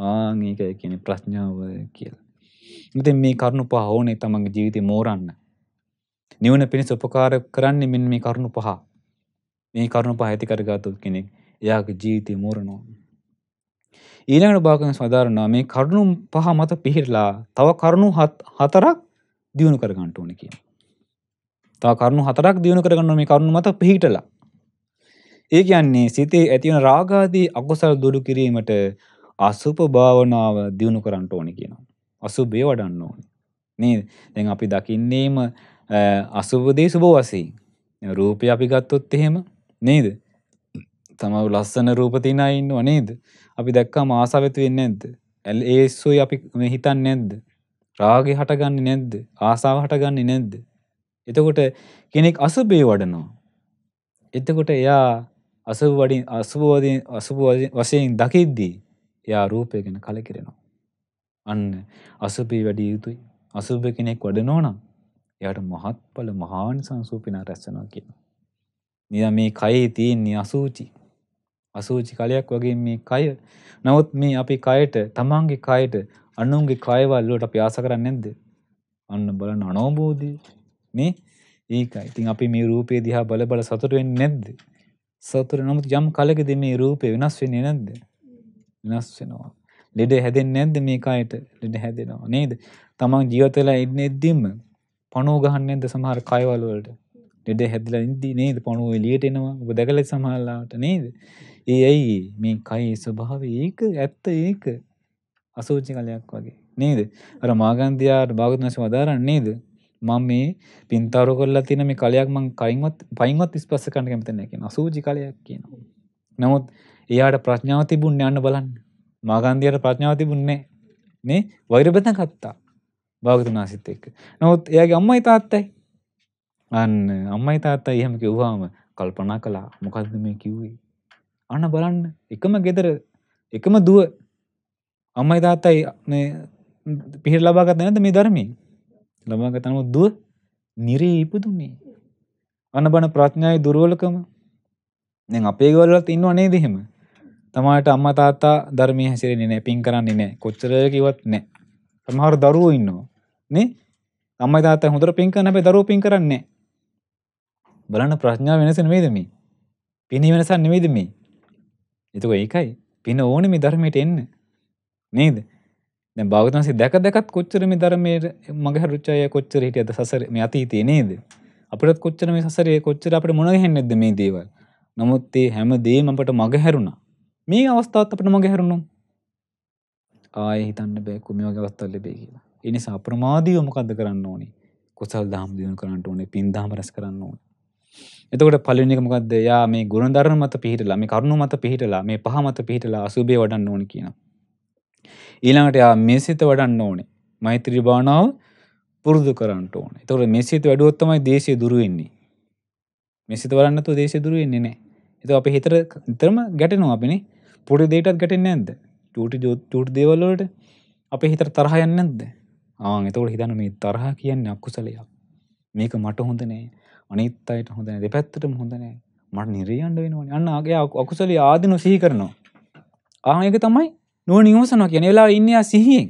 ආන් ඒක කියන්නේ ප්‍රඥාව කියලා. ඉතින් මේ කරුණු පහ ඕනේ තමන්ගේ ජීවිතේ මෝරන්න. නිවන පිණිස උපකාර කරන්නේ මෙන්න මේ කරුණු පහ. මේ කරුණු පහ ඇති කරගත්තොත් කෙනෙක් එයාගේ ජීවිතේ මෝරනවා. ඊළඟට භාගයන් සදාරනවා මේ කරුණු පහ මත පිහිරලා තව කරුණු හතරක් දියුණු කරගන්න ඕනේ කියන. තව කරුණු හතරක් දියුණු කරගන්න මේ කරුණු මත පිහිටලා ඒ කියන්නේ සිතේ ඇතිවන රාගාදී අකුසල් දුරු කිරීමට අසුප භාවනාව දියුණු කරන්න ඕනේ කියනවා. අසුබේ වඩන්න ඕනේ. නේද? දැන් අපි දකින්නේම අසුබදී සුබ වශයෙන්. රූපය අපි ගත්තොත් එහෙම නේද? තමව ලස්සන රූප තියන අය ඉන්නව නේද? අපි දැක්කම ආසාවෙත් වෙන්නේ නැද්ද? ඒස්සුයි අපි මේ හිතන්නේ නැද්ද? රාගය හටගන්නේ නැද්ද? ආසාව හටගන්නේ නැද්ද? එතකොට කෙනෙක් අසුබේ වඩනවා. එතකොට එයා අසුව වඩින් අසුබෝධයෙන් අසුබ වශයෙන් දකිද්දී එයා රූපය ගැන කලකිරෙනවා. අන්න අසුපී වැඩිය යුතුයි අසුභ කෙනෙක් වඩනෝනම් එයාට මහත්ඵල මහානි සංසූපිනා රැස්සනවා කියන. නිය මේ කයේ තියෙන්නේ අසූචි. අසූචි කලයක් වගේ මේ කය. නමුත් මේ අපි කයට තමන්ගේ කයට අනුන්ගේ කයවල් වලට අපි ආස කරන්නේ නැද්ද? අන්න බලන්න අනෝබෝධි මේ ඒකයි. ඉතින් අපි මේ රූපේ දිහා බල බල සතුට වෙන්නේ නැද්ද? සතුර නමුත් යම් කලකදී මේ රූපේ වෙනස් වෙන්නේ නැද්ද? වෙනස් වෙනවා. ලෙඩ හැදෙන්නේ නැද්ද මේ කයට? ලෙඩ හැදෙනවා නේද? තමන් ජීවත් වෙලා ඉන්නේද්දිම පණුව ගහන්නේ නැද්ද සමහර කයවල වලට? ලෙඩ හැදලා ඉඳී නේද? පණුව එළියට එනවා. ඔබ දැකලා සමහරලාට නේද? ඒ ඇයි මේ කයේ ස්වභාවය ඒක ඇත්ත ඒක. අසෝචි කලයක් වගේ. නේද? අර මාගන්ධියාට භාගතුන් වහන්සේ වදාරන්නේ නේද? මම මේ පින්තාරු කරලා තියෙන මේ කලයක් මං කලින්වත් පයින්වත් ස්පර්ශ කරන්න කැමති නැහැ කියන අසූචි කලයක් කියනවා. නමුත් එයාට ප්‍රඥාව තිබුණේ යන්න බලන්න. මාගන්ධියට ප්‍රඥාව තිබුණේ නේ වෛර බඳ ගත්තා. භාගතුනාසිත් එක්ක. නමුත් එයාගේ අම්මයි තාත්තයි අන්න අම්මයි තාත්තයි එහෙම කිව්වාම කල්පනා කළා මොකද්ද මේ කිව්වේ? අන්න බලන්න එකම ගෙදර එකම දුව අම්මයි තාත්තයි මේ පිහිට ලබා ගන්න නැද්ද මේ ධර්මයේ? ළමා තනම දුව නිරේ ඉපදුනේ අන්න බන ප්‍රඥාවේ දුර්වලකම දැන් අපේ ගෙවල්වලත් ඉන්නව නේද එහෙම තමාට අම්මා තාත්තා ධර්මයේ හැසිරෙන්නේ නැහැ පින් කරන්නේ නැහැ කොච්චර කිව්වත් නැහැ සමහර දරුවෝ ඉන්නවා නේ අම්මා තාත්තා හොඳට පින් කරන හැබැයි දරුවෝ පින් කරන්නේ නැහැ බලන්න ප්‍රඥාව වෙනස නෙවෙයිද මේ පින වෙනසක් නෙවෙයිද මේ එතකොට ඒකයි පින ඕනේ මේ ධර්මයට එන්න නේද භාගතන්සි දැක දැකත් කොච්චරම ධර්මයට මඟ හරුච්චාය කොච්චර හිට ඇද සසර මේ අතීතය නේද අපට කොච්චර මේ සසරේ කොච්චර අපට මොනගහෙන්නෙද මේ දේවල් නමුත් ඒ හැම දේම අපට මඟ හැරුණා මේ අවස්ථාවත් අපට මඟ හැරුණු ආය හිතන්න බෑ කුමියෝගේ අවස්ථාව ලැබේ කියලා ඒ නිසා අප්‍රමාදීව මොකද්ද කරන්න ඕනේ කුසල් දහම් දිනු කරන්න ඕනේ පින් දහම් රැස් කරන්න ඕනේ එතකොට පළවෙනි එක මොකද්ද යා මේ ගුණධර්ම මත පිහිටලා මේ කරුණ මත පිහිටලා මේ පහ මත පිහිටලා අසුභේ වඩන්න ඕනේ කියනවා ඊළඟට යා මේ සිත වඩන්න ඕනේ මෛත්‍රී භාවනාව පුරුදු කරන්න ඕනේ. එතකොට මේ සිත වැඩුවොත් තමයි දේශය දුරු වෙන්නේ. මේ සිත වඩන්න නැතුව දේශය දුරු වෙන්නේ නැහැ. ඒක අපේ හිතට නිතරම ගැටෙනවා අපිනේ. පොඩි දෙයකටත් ගැටෙන්නේ නැද්ද? චූටි චූටි දේවල් වලට අපේ හිතට තරහ යන්නේ නැද්ද? ආන් එතකොට හිතන්න මේ තරහ කියන්නේ අකුසලයක්. මේක මට හොඳ නෑ. අනිත් අයට හොඳ නෑ. දෙපැත්තටම හොඳ නෑ. මට නිරියන්න වෙනවනේ. අන්න ආගේ අකුසලයේ ආදිනු සිහි කරනවා. ආන් ඒක තමයි නුවණ නිවසනවා කියන වෙලා ඉන්නයා සිහියෙන්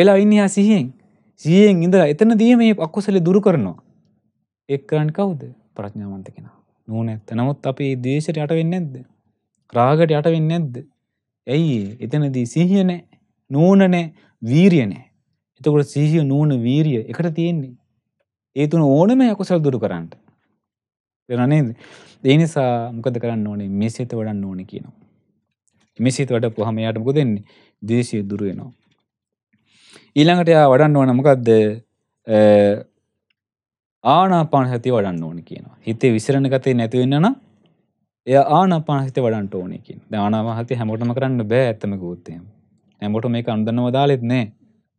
එලා ඉන්නයා සිහියෙන් සියෙන් ඉඳලා එතන දී මේ අක්කුසලේ දුරු කරනවා එක් කරන්න කවුද ප්‍රඥාවන්ත කෙනා නූන ඇත්ත නමුත් අපි දේශයට යට වෙන්න ඇද්ද රාගට යට වෙන්න ඇද්ද ඇයි එතනදී සිහියනෑ නූනනෑ වීරියනෑ එතකොට සිහිය නූන වීරිය එකට තියෙන්නේ ඒ තුන ඕනම අකුසල් දුරු කරන්නට දෙනනේද ඒ නිසා මොකද කරන්න ඕනේ මෙසෙත වඩන්න ඕනේ කියනවා මෙසිත වට කොහම යාට මොක දෙන්නේ දේශය දුරුවෙනවා. ඊළඟට යා වඩන්න ඕන මොකක්ද ආනාපාන සතිය වඩන්න ඕන කියනවා. හිතේ විසිරණ ගතේ නැති වෙන්න නම් එයා ආනාපාන සතිය වඩන්න ඕනේ කියන. දැන් ආනාපාන සතිය හැමෝටම කරන්න බෑ ඇත්තම කිව්වොත් එහෙම. හැමෝටම මේක අනුදන්නව දාලෙත් නෑ.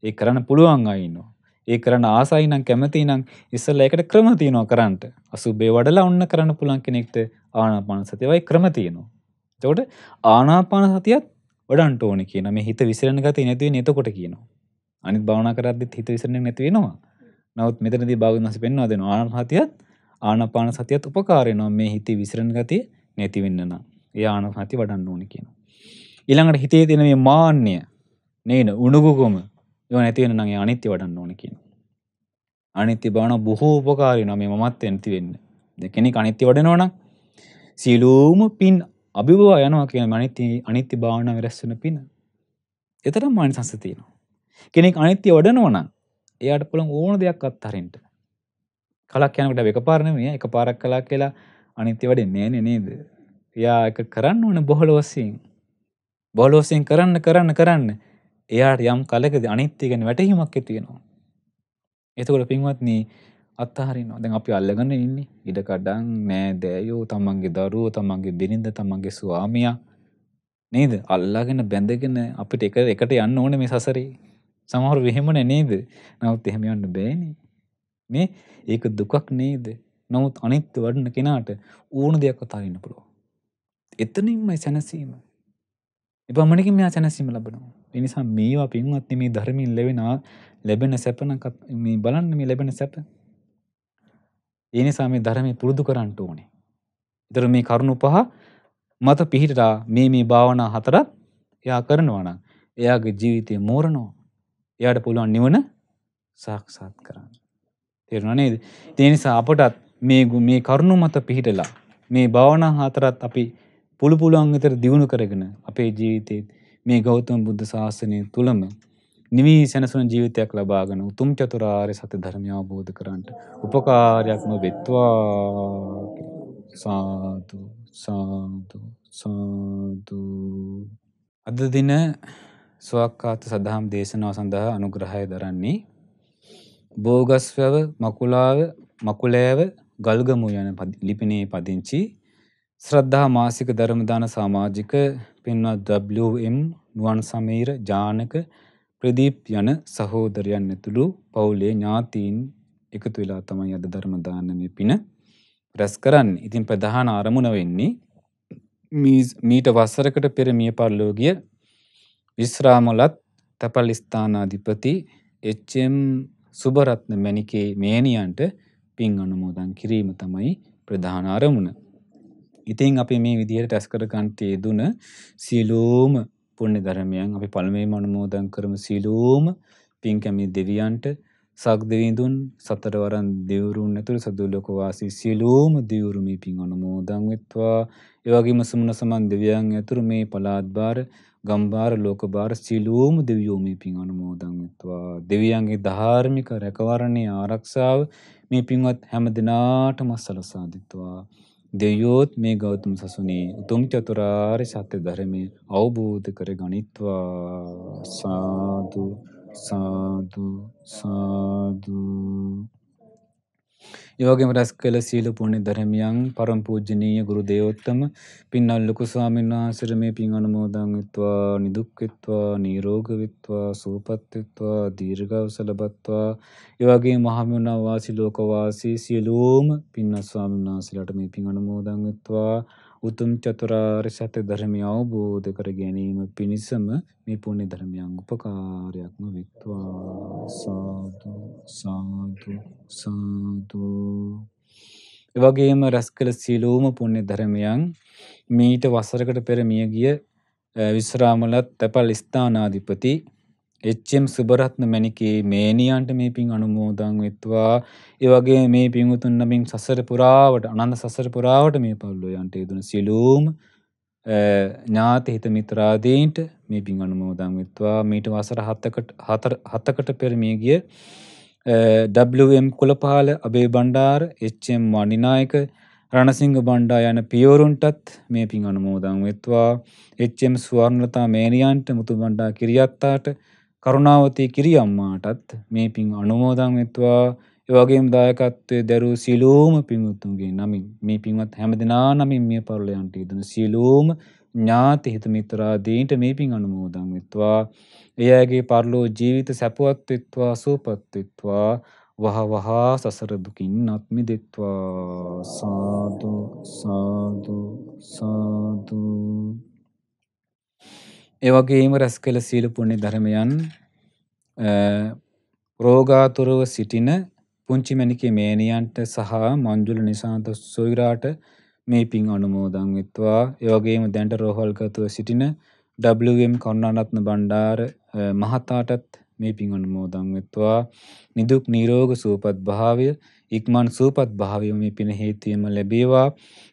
ඒක කරන්න පුළුවන් අය ඉන්නවා. ඒ කරන්න ආසයි නම් කැමති නම් ඉස්සල්ලා ඒකට ක්‍රම තියෙනවා කරන්නට. අසුබේ වඩලා ඔන්න කරන්න පුළුවන් කෙනෙක්ට ආනාපාන සතියවයි ක්‍රම තියෙනවා. එතකොට ආනාපාන සතියත් වඩන්ට ඕන කියන මේ හිත විසිරණ ගත නැතිව නතකොට කියනවා අනිත් භාවනා කරද්දිත් හිත විසිරණය නැතිවෙනවා නවත් මෙතනදී භාග වස පෙන්වා දෙෙන ආනහතියත් ආනපාන සතියත් උපකාරයනවා මේ හිති විසිරණ ගතිය නැතිවෙන්නන ඒ ආනහති වඩන්න ඕන කියන ඊළඟට හිතේ තියෙන මේ මාන්‍ය නේන උණුගුකොම යෝ නැතිවෙන නගේ අනිත්‍ය වඩන්න ඕන කියන අනිත්‍ය භාන බොහෝ උපකාරයනවා මේ මත් ඇන්ති වෙන්න දෙකෙනෙ අනිත්‍ය වඩනෝන සිලූම පින් අභිභවා යනවා කියන අනිත්‍ය අනිත්‍ය භාවනාව රැස් වෙන පින. එතරම් මානසංශ තියෙනවා. කෙනෙක් අනිත්‍ය වඩනවා නම් එයාට පුළුවන් ඕන දෙයක් අත්හරින්න. කලක් යනකොට එකපාර නෙමෙයි එකපාරක් කළා කියලා අනිත්‍ය වැඩෙන්නේ නෑනේ නේද? එයා එක කරන්න ඕන බොහල වශයෙන්. බොහල වශයෙන් කරන්න කරන්න කරන්න එයාට යම් කලකදී අනිත්‍ය ගැන වැටහීමක් ඇති වෙනවා. එතකොට පින්වත්නි අත්හරිනවා දැන් අපි අල්ලගෙන ඉන්නේ ඉඩකඩම් නෑ දෑයෝ තමන්ගේ දරුවෝ තමන්ගේ බිරිඳ තමන්ගේ ස්වාමියා නේද අල්ලාගෙන බැඳගෙන අපිට එක එකට යන්න ඕනේ මේ සසරේ සමහර එහෙමනේ නේද නමුත් එහෙම යන්න බෑනේ මේ ඒක දුකක් නේද නමුත් අනිත් වඩන කෙනාට ඕන දෙයක් අතාරින්න පුළුවන් එතනින්මයි සැනසීම එපමණකින් මෙයා සැනසීම ලබනවා. ඒ නිසා මේවා පින්වත්නි මේ ධර්මයෙන් ලැබෙන ලැබෙන සැප නම් මේ බලන්න මේ ලැබෙන සැප. ඒ නිසා මේ ධර්මය පුරුදු කරන්න ඕනේ. ඒතර මේ කරුණු පහ මත පිහිටලා මේ මේ භාවනා හතරත් එයා කරනවා නම් එයාගේ ජීවිතය මෝරනවා. එයාට පුළුවන් නිවන සාක්ෂාත් කරන්න. තේරුණා නේද? ඒ නිසා අපටත් මේ මේ කරුණු මත පිහිටලා මේ භාවනා හතරත් අපි පුළු පුළුවන් විතර දියුණු කරගෙන අපේ ජීවිතේ මේ ගෞතම බුද්ධ ශාසනය තුලම නිවී සැනසුන ජීවිතයක් ලබාගෙන උතුම් චතුරාර්ය සත්‍ය ධර්මය අවබෝධ කරන්ට උපකාරයක්ම වෙත්වා සාදු සාදු සාදු අද දින ස්වක්කාත සදහම් දේශනාව සඳහා අනුග්‍රහය දරන්නේ බෝගස්වැව මකුලාව මකුලෑව ගල්ගමු යන ලිපිනේ පදිංචි ශ්‍රද්ධා මාසික ධර්මදාන සමාජික පින්වත් WM නුවන් සමීර ජානක ප්‍රදීප් යන සහෝදරයන් ඇතුළු පවුලේ ඥාතීන් එකතු වෙලා තමයි අද ධර්ම දානමය පින රැස් කරන්නේ. ඉතින් ප්‍රධාන ආරමුණ වෙන්නේ මීට වසරකට පෙර මිය පරලෝ ගිය විශ්‍රාමලත් තපල් ස්ථානාධිපති එච්.එම්. සුබරත්න මැණිකේ මේනියන්ට පින් අනුමෝදන් කිරීම තමයි ප්‍රධාන ආරමුණ. ඉතින් අපි මේ විදිහට රැස් කර ගන්නට යෙදුන සියලුම පුණ්‍ය ධර්මයන් අපි පළමුවෙන්ම අනුමෝදන් කරමු සීලෝම පින්කමේ දෙවියන්ට සක් දෙවිඳුන් සතරවරන් දෙවරුන් ඇතුළු සතු ලෝක වාසී සීලෝම දෙවරු මේ පින් අනුමෝදන් වෙත්වා ඒ වගේම සුමන සමන් දෙවියන් ඇතුළු මේ පළාත් බාර ගම්බාර ලෝකබාර සියලුම දෙවියෝ මේ පින් අනුමෝදන් වෙත්වා දෙවියන්ගේ ධාර්මික රැකවරණේ ආරක්ෂාව මේ පින්වත් හැම දිනාටම සලසා දෙත්වා දෙවියෝත් මේ ගෞතම සසුනේ උතුම් චතුරාර්ය සත්‍ය ධර්මය අවබෝධ කර ගනිත්වා සාදු සාදු සාදු ඒවගේම රැස් කළ සීල පුණ්‍ය ධර්මයන් පරම පූජනීය ගුරු දේවෝත්තම පින්වත් ලොකු ස්වාමීන් වහන්සේට මේ පින් අනුමෝදන් වෙත්වා නිදුක් වෙත්වා නිරෝගී වෙත්වා සුවපත් වෙත්වා දීර්ඝාස ලබත්වා ඒවගේ මහමුණ වාසී ලෝක වාසී සියලුම පින්වත් ස්වාමීන් වහන්සේලාට මේ පින් අනුමෝදන් වෙත්වා උතුම් චතුරාර්ය සත්‍ය ධර්මය අවබෝධ කර ගැනීම පිණිසම මේ පුණ්‍ය ධර්මයන් උපකාරයක්ම වෙත්වා සාදු සාදු සාදු එවැගේම රැස්කල සියලුම පුණ්‍ය ධර්මයන් මීට වසරකට පෙර මියගිය විශ්‍රාමලත් තැපල් ස්ථානාධිපති එච්චම් සුබරත්න මැණිකේ මේනියන්ට මේ පින් අනුමෝදන් වෙත්වා. ඒ වගේ මේ පින්වුතුන් නමින් සසර පුරාවට අනන්ත සසර පුරාවට මේ පවුලෝයන්ට යදුන සිලූම් ඥාති හිත මිත්‍රාදීන්ට මේ පින් අනුමෝදන් වෙත්වා. මීට වසර 7කට 7කට පෙර මිය ගිය WM කුලපාල අබේ බණ්ඩාර HM වනිනායක රණසිංහ බණ්ඩා යන පියවරුන්ටත් මේ පින් අනුමෝදන් වෙත්වා එච්චම් ස්වර්ණතා මේනියන්ට මුතු බණ්ඩා කිරියත්තාට කරුණාවතී කිරියම්මාටත් මේ පින් අනුමෝදන් වෙත්වා එවගේම දායකත්වයේ දරූ සියලුම පින්වත්තුන්ගේ නමින් මේ පින්වත් හැමදෙනා නමින් මිය පරලයන්ට ඉදෙන සියලුම ඥාති හිත මිත්‍රාදීන්ට මේ පින් අනුමෝදන් වෙත්වා එයාගේ පරලෝ ජීවිත සැපවත් වෙත්වා සුවපත් වෙත්වා වහ වහා සසර දුකින් අත් මිදෙත්වා සාදු සාදු සාදු එවගේම රැස් කළ සීල පුණ්‍ය ධර්මයන් රෝගාතුරව සිටින පුංචි මැණිකේ මේනියන්ට සහ මංජුල නිසාන්ත සොයිරාට මේ පින් අනුමෝදන් වෙත්වා. ඒ වගේම දැනට රෝහල්ගතව සිටින WM කරුණාරත්න බණ්ඩාර මහතාටත් මේ පින් අනුමෝදන් වෙත්වා. නිදුක් නිරෝග සුවපත් භාවය ඉක්මන් සූපත් භාවය මේ පින හේතුවම ලැබේවා.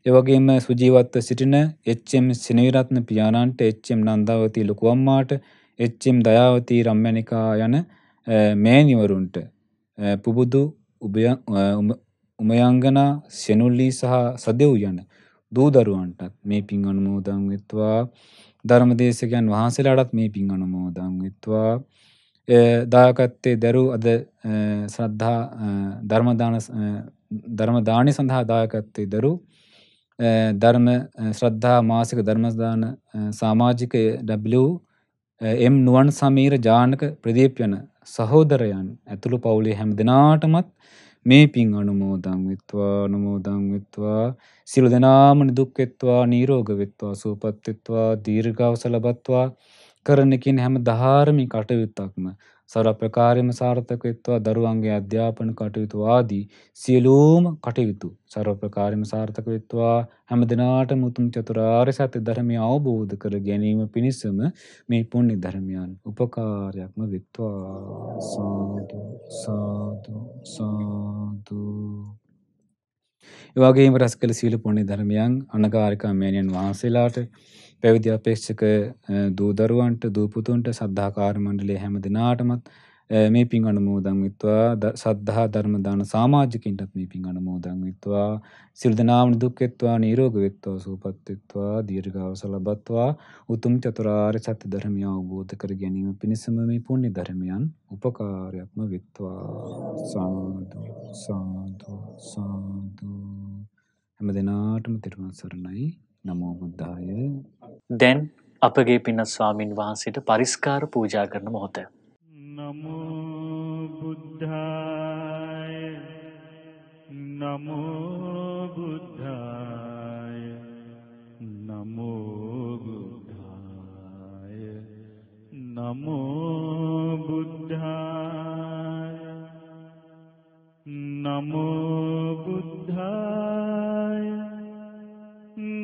ඒ වගේම සුජීවත්ව සිටින එච්.එම්. සිනවිරත්න පියාණන්ට එච්.එම්. නන්දාවති ලොකු අම්මාට එච්.එම්. දයාවති රම්මණිකා යන මෑණිවරුන්ට පුබුදු උමයංගනා සෙනුල්ලි සහ සදෙව් යන දූ දරුවන්ටත් මේ පින් අනුමෝදන් වෙත්වා ධර්මදේශකයන් වහන්සේලාටත් මේ පින් අනුමෝදන් වෙත්වා දායකත්තේ දැරූ අද ශ්‍රද්ධා ධර්මදාන ධර්මදානය සඳහා දායකත්තේ දරු ධර්ම ශ්‍රද්ධා මාසික ධර්මස්දාන සාමාජික W එම් නුවන් සමීර ජානක ප්‍රදීප් යන සහෝදරයන් ඇතුළු පවුලේ හැම දෙනාටමත් මේ පින් අනුමෝදන් වෙත්වා අනුමෝදන් වෙත්වා සියලු දෙනාම නිදුක් වෙත්වා නිරෝග වෙත්වා සුවපත් වෙත්වා දීර්ඝාස ලබත්වා කරනකින් හැම ධාර්මි කටයුත්තක්ම සර ප්‍රකාරයම සාර්ථකයත්වා දරුවන්ගේ අධ්‍යාපන කටයුතු ආදී සියලූම කටයුතු සර ප්‍රකාරම සාර්ථකයත්වා හැම දෙනාට මුතුම් චතුරාර් සත්‍ය ධර්මය අවබෝධ කර ගැනීම පිණිසම මේ පුුණි ධර්මයන් උපකාරයක්ම විත්වා සාධ සාධූ. වගේම රැස් කළ සීල පුුණි ධර්මයන් අනකාරිකා මේණයන් වහන්සේලාට පැවිදි අපේක්ෂක දූදරුවන්ට දූපුතුන්ට සද්ධාකාර මණ්ඩලේ හැම දෙනාටමත් මේ පින් අනුමෝදන් විත්වා සද්ධා ධර්ම දාන සමාජිකින්ටත් මේ පින් අනුමෝදන් විත්වා සිල් දනාම දුක් වෙත්වා නිරෝග වෙත්වා සුවපත් වෙත්වා දීර්ඝාස ලබත්වා උතුම් චතුරාර්ය සත්‍ය ධර්මය අවබෝධ කර ගැනීම පිණිසම මේ පුණ්‍ය ධර්මයන් උපකාරයක්ම වෙත්වා සාදු සාදු සාදු හැම දිනාටම තිරුවන් සරණයි නමෝ බුද්ධාය. දැන් අපගේ පින්න ස්වාමින් වහන්සේට පරිස්කාර පූජා කරන මොහොත. නමෝ බුද්ධාය. නමෝ බුද්ධාය. නමෝ බුද්ධාය. නමෝ බුද්ධාය. නමෝ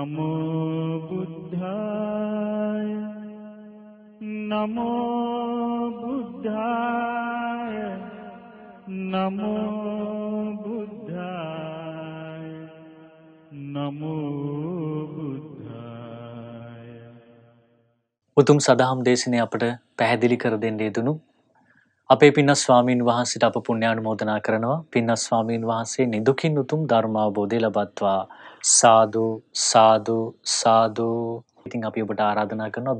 නමෝ බුද්ධාය නමෝ බුද්ධාය නමෝ බුද්ධාය නමෝ බුද්ධාය උතුම් සදහම් දේශනය අපට පැහැදිලි කර දෙන්නේ දුනු අපේ පින්නස් ස්වාමීන් වහන්සේට අප පුණ්‍යානුමෝදනා කරනවා. පින්නස් ස්වාමීන් වහන්සේ නිදුකින් උතුම් ධර්ම අවබෝධය ලබත්වා. සාදු සාදු සාදු. ඉතින් අපි ඔබට ආරාධනා කරනවා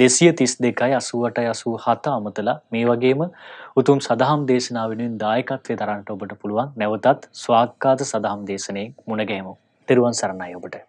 0.71යි 232යි 88යි 87 අමතලා මේ වගේම උතුම් සදහම් දේශනා වෙනුවෙන් දායකත්වයේ දරන්නට ඔබට පුළුවන්. නැවතත් ස්වාක්කාත සදහම් දේශනේ මුණගැහෙමු. තෙරුවන් සරණයි ඔබට.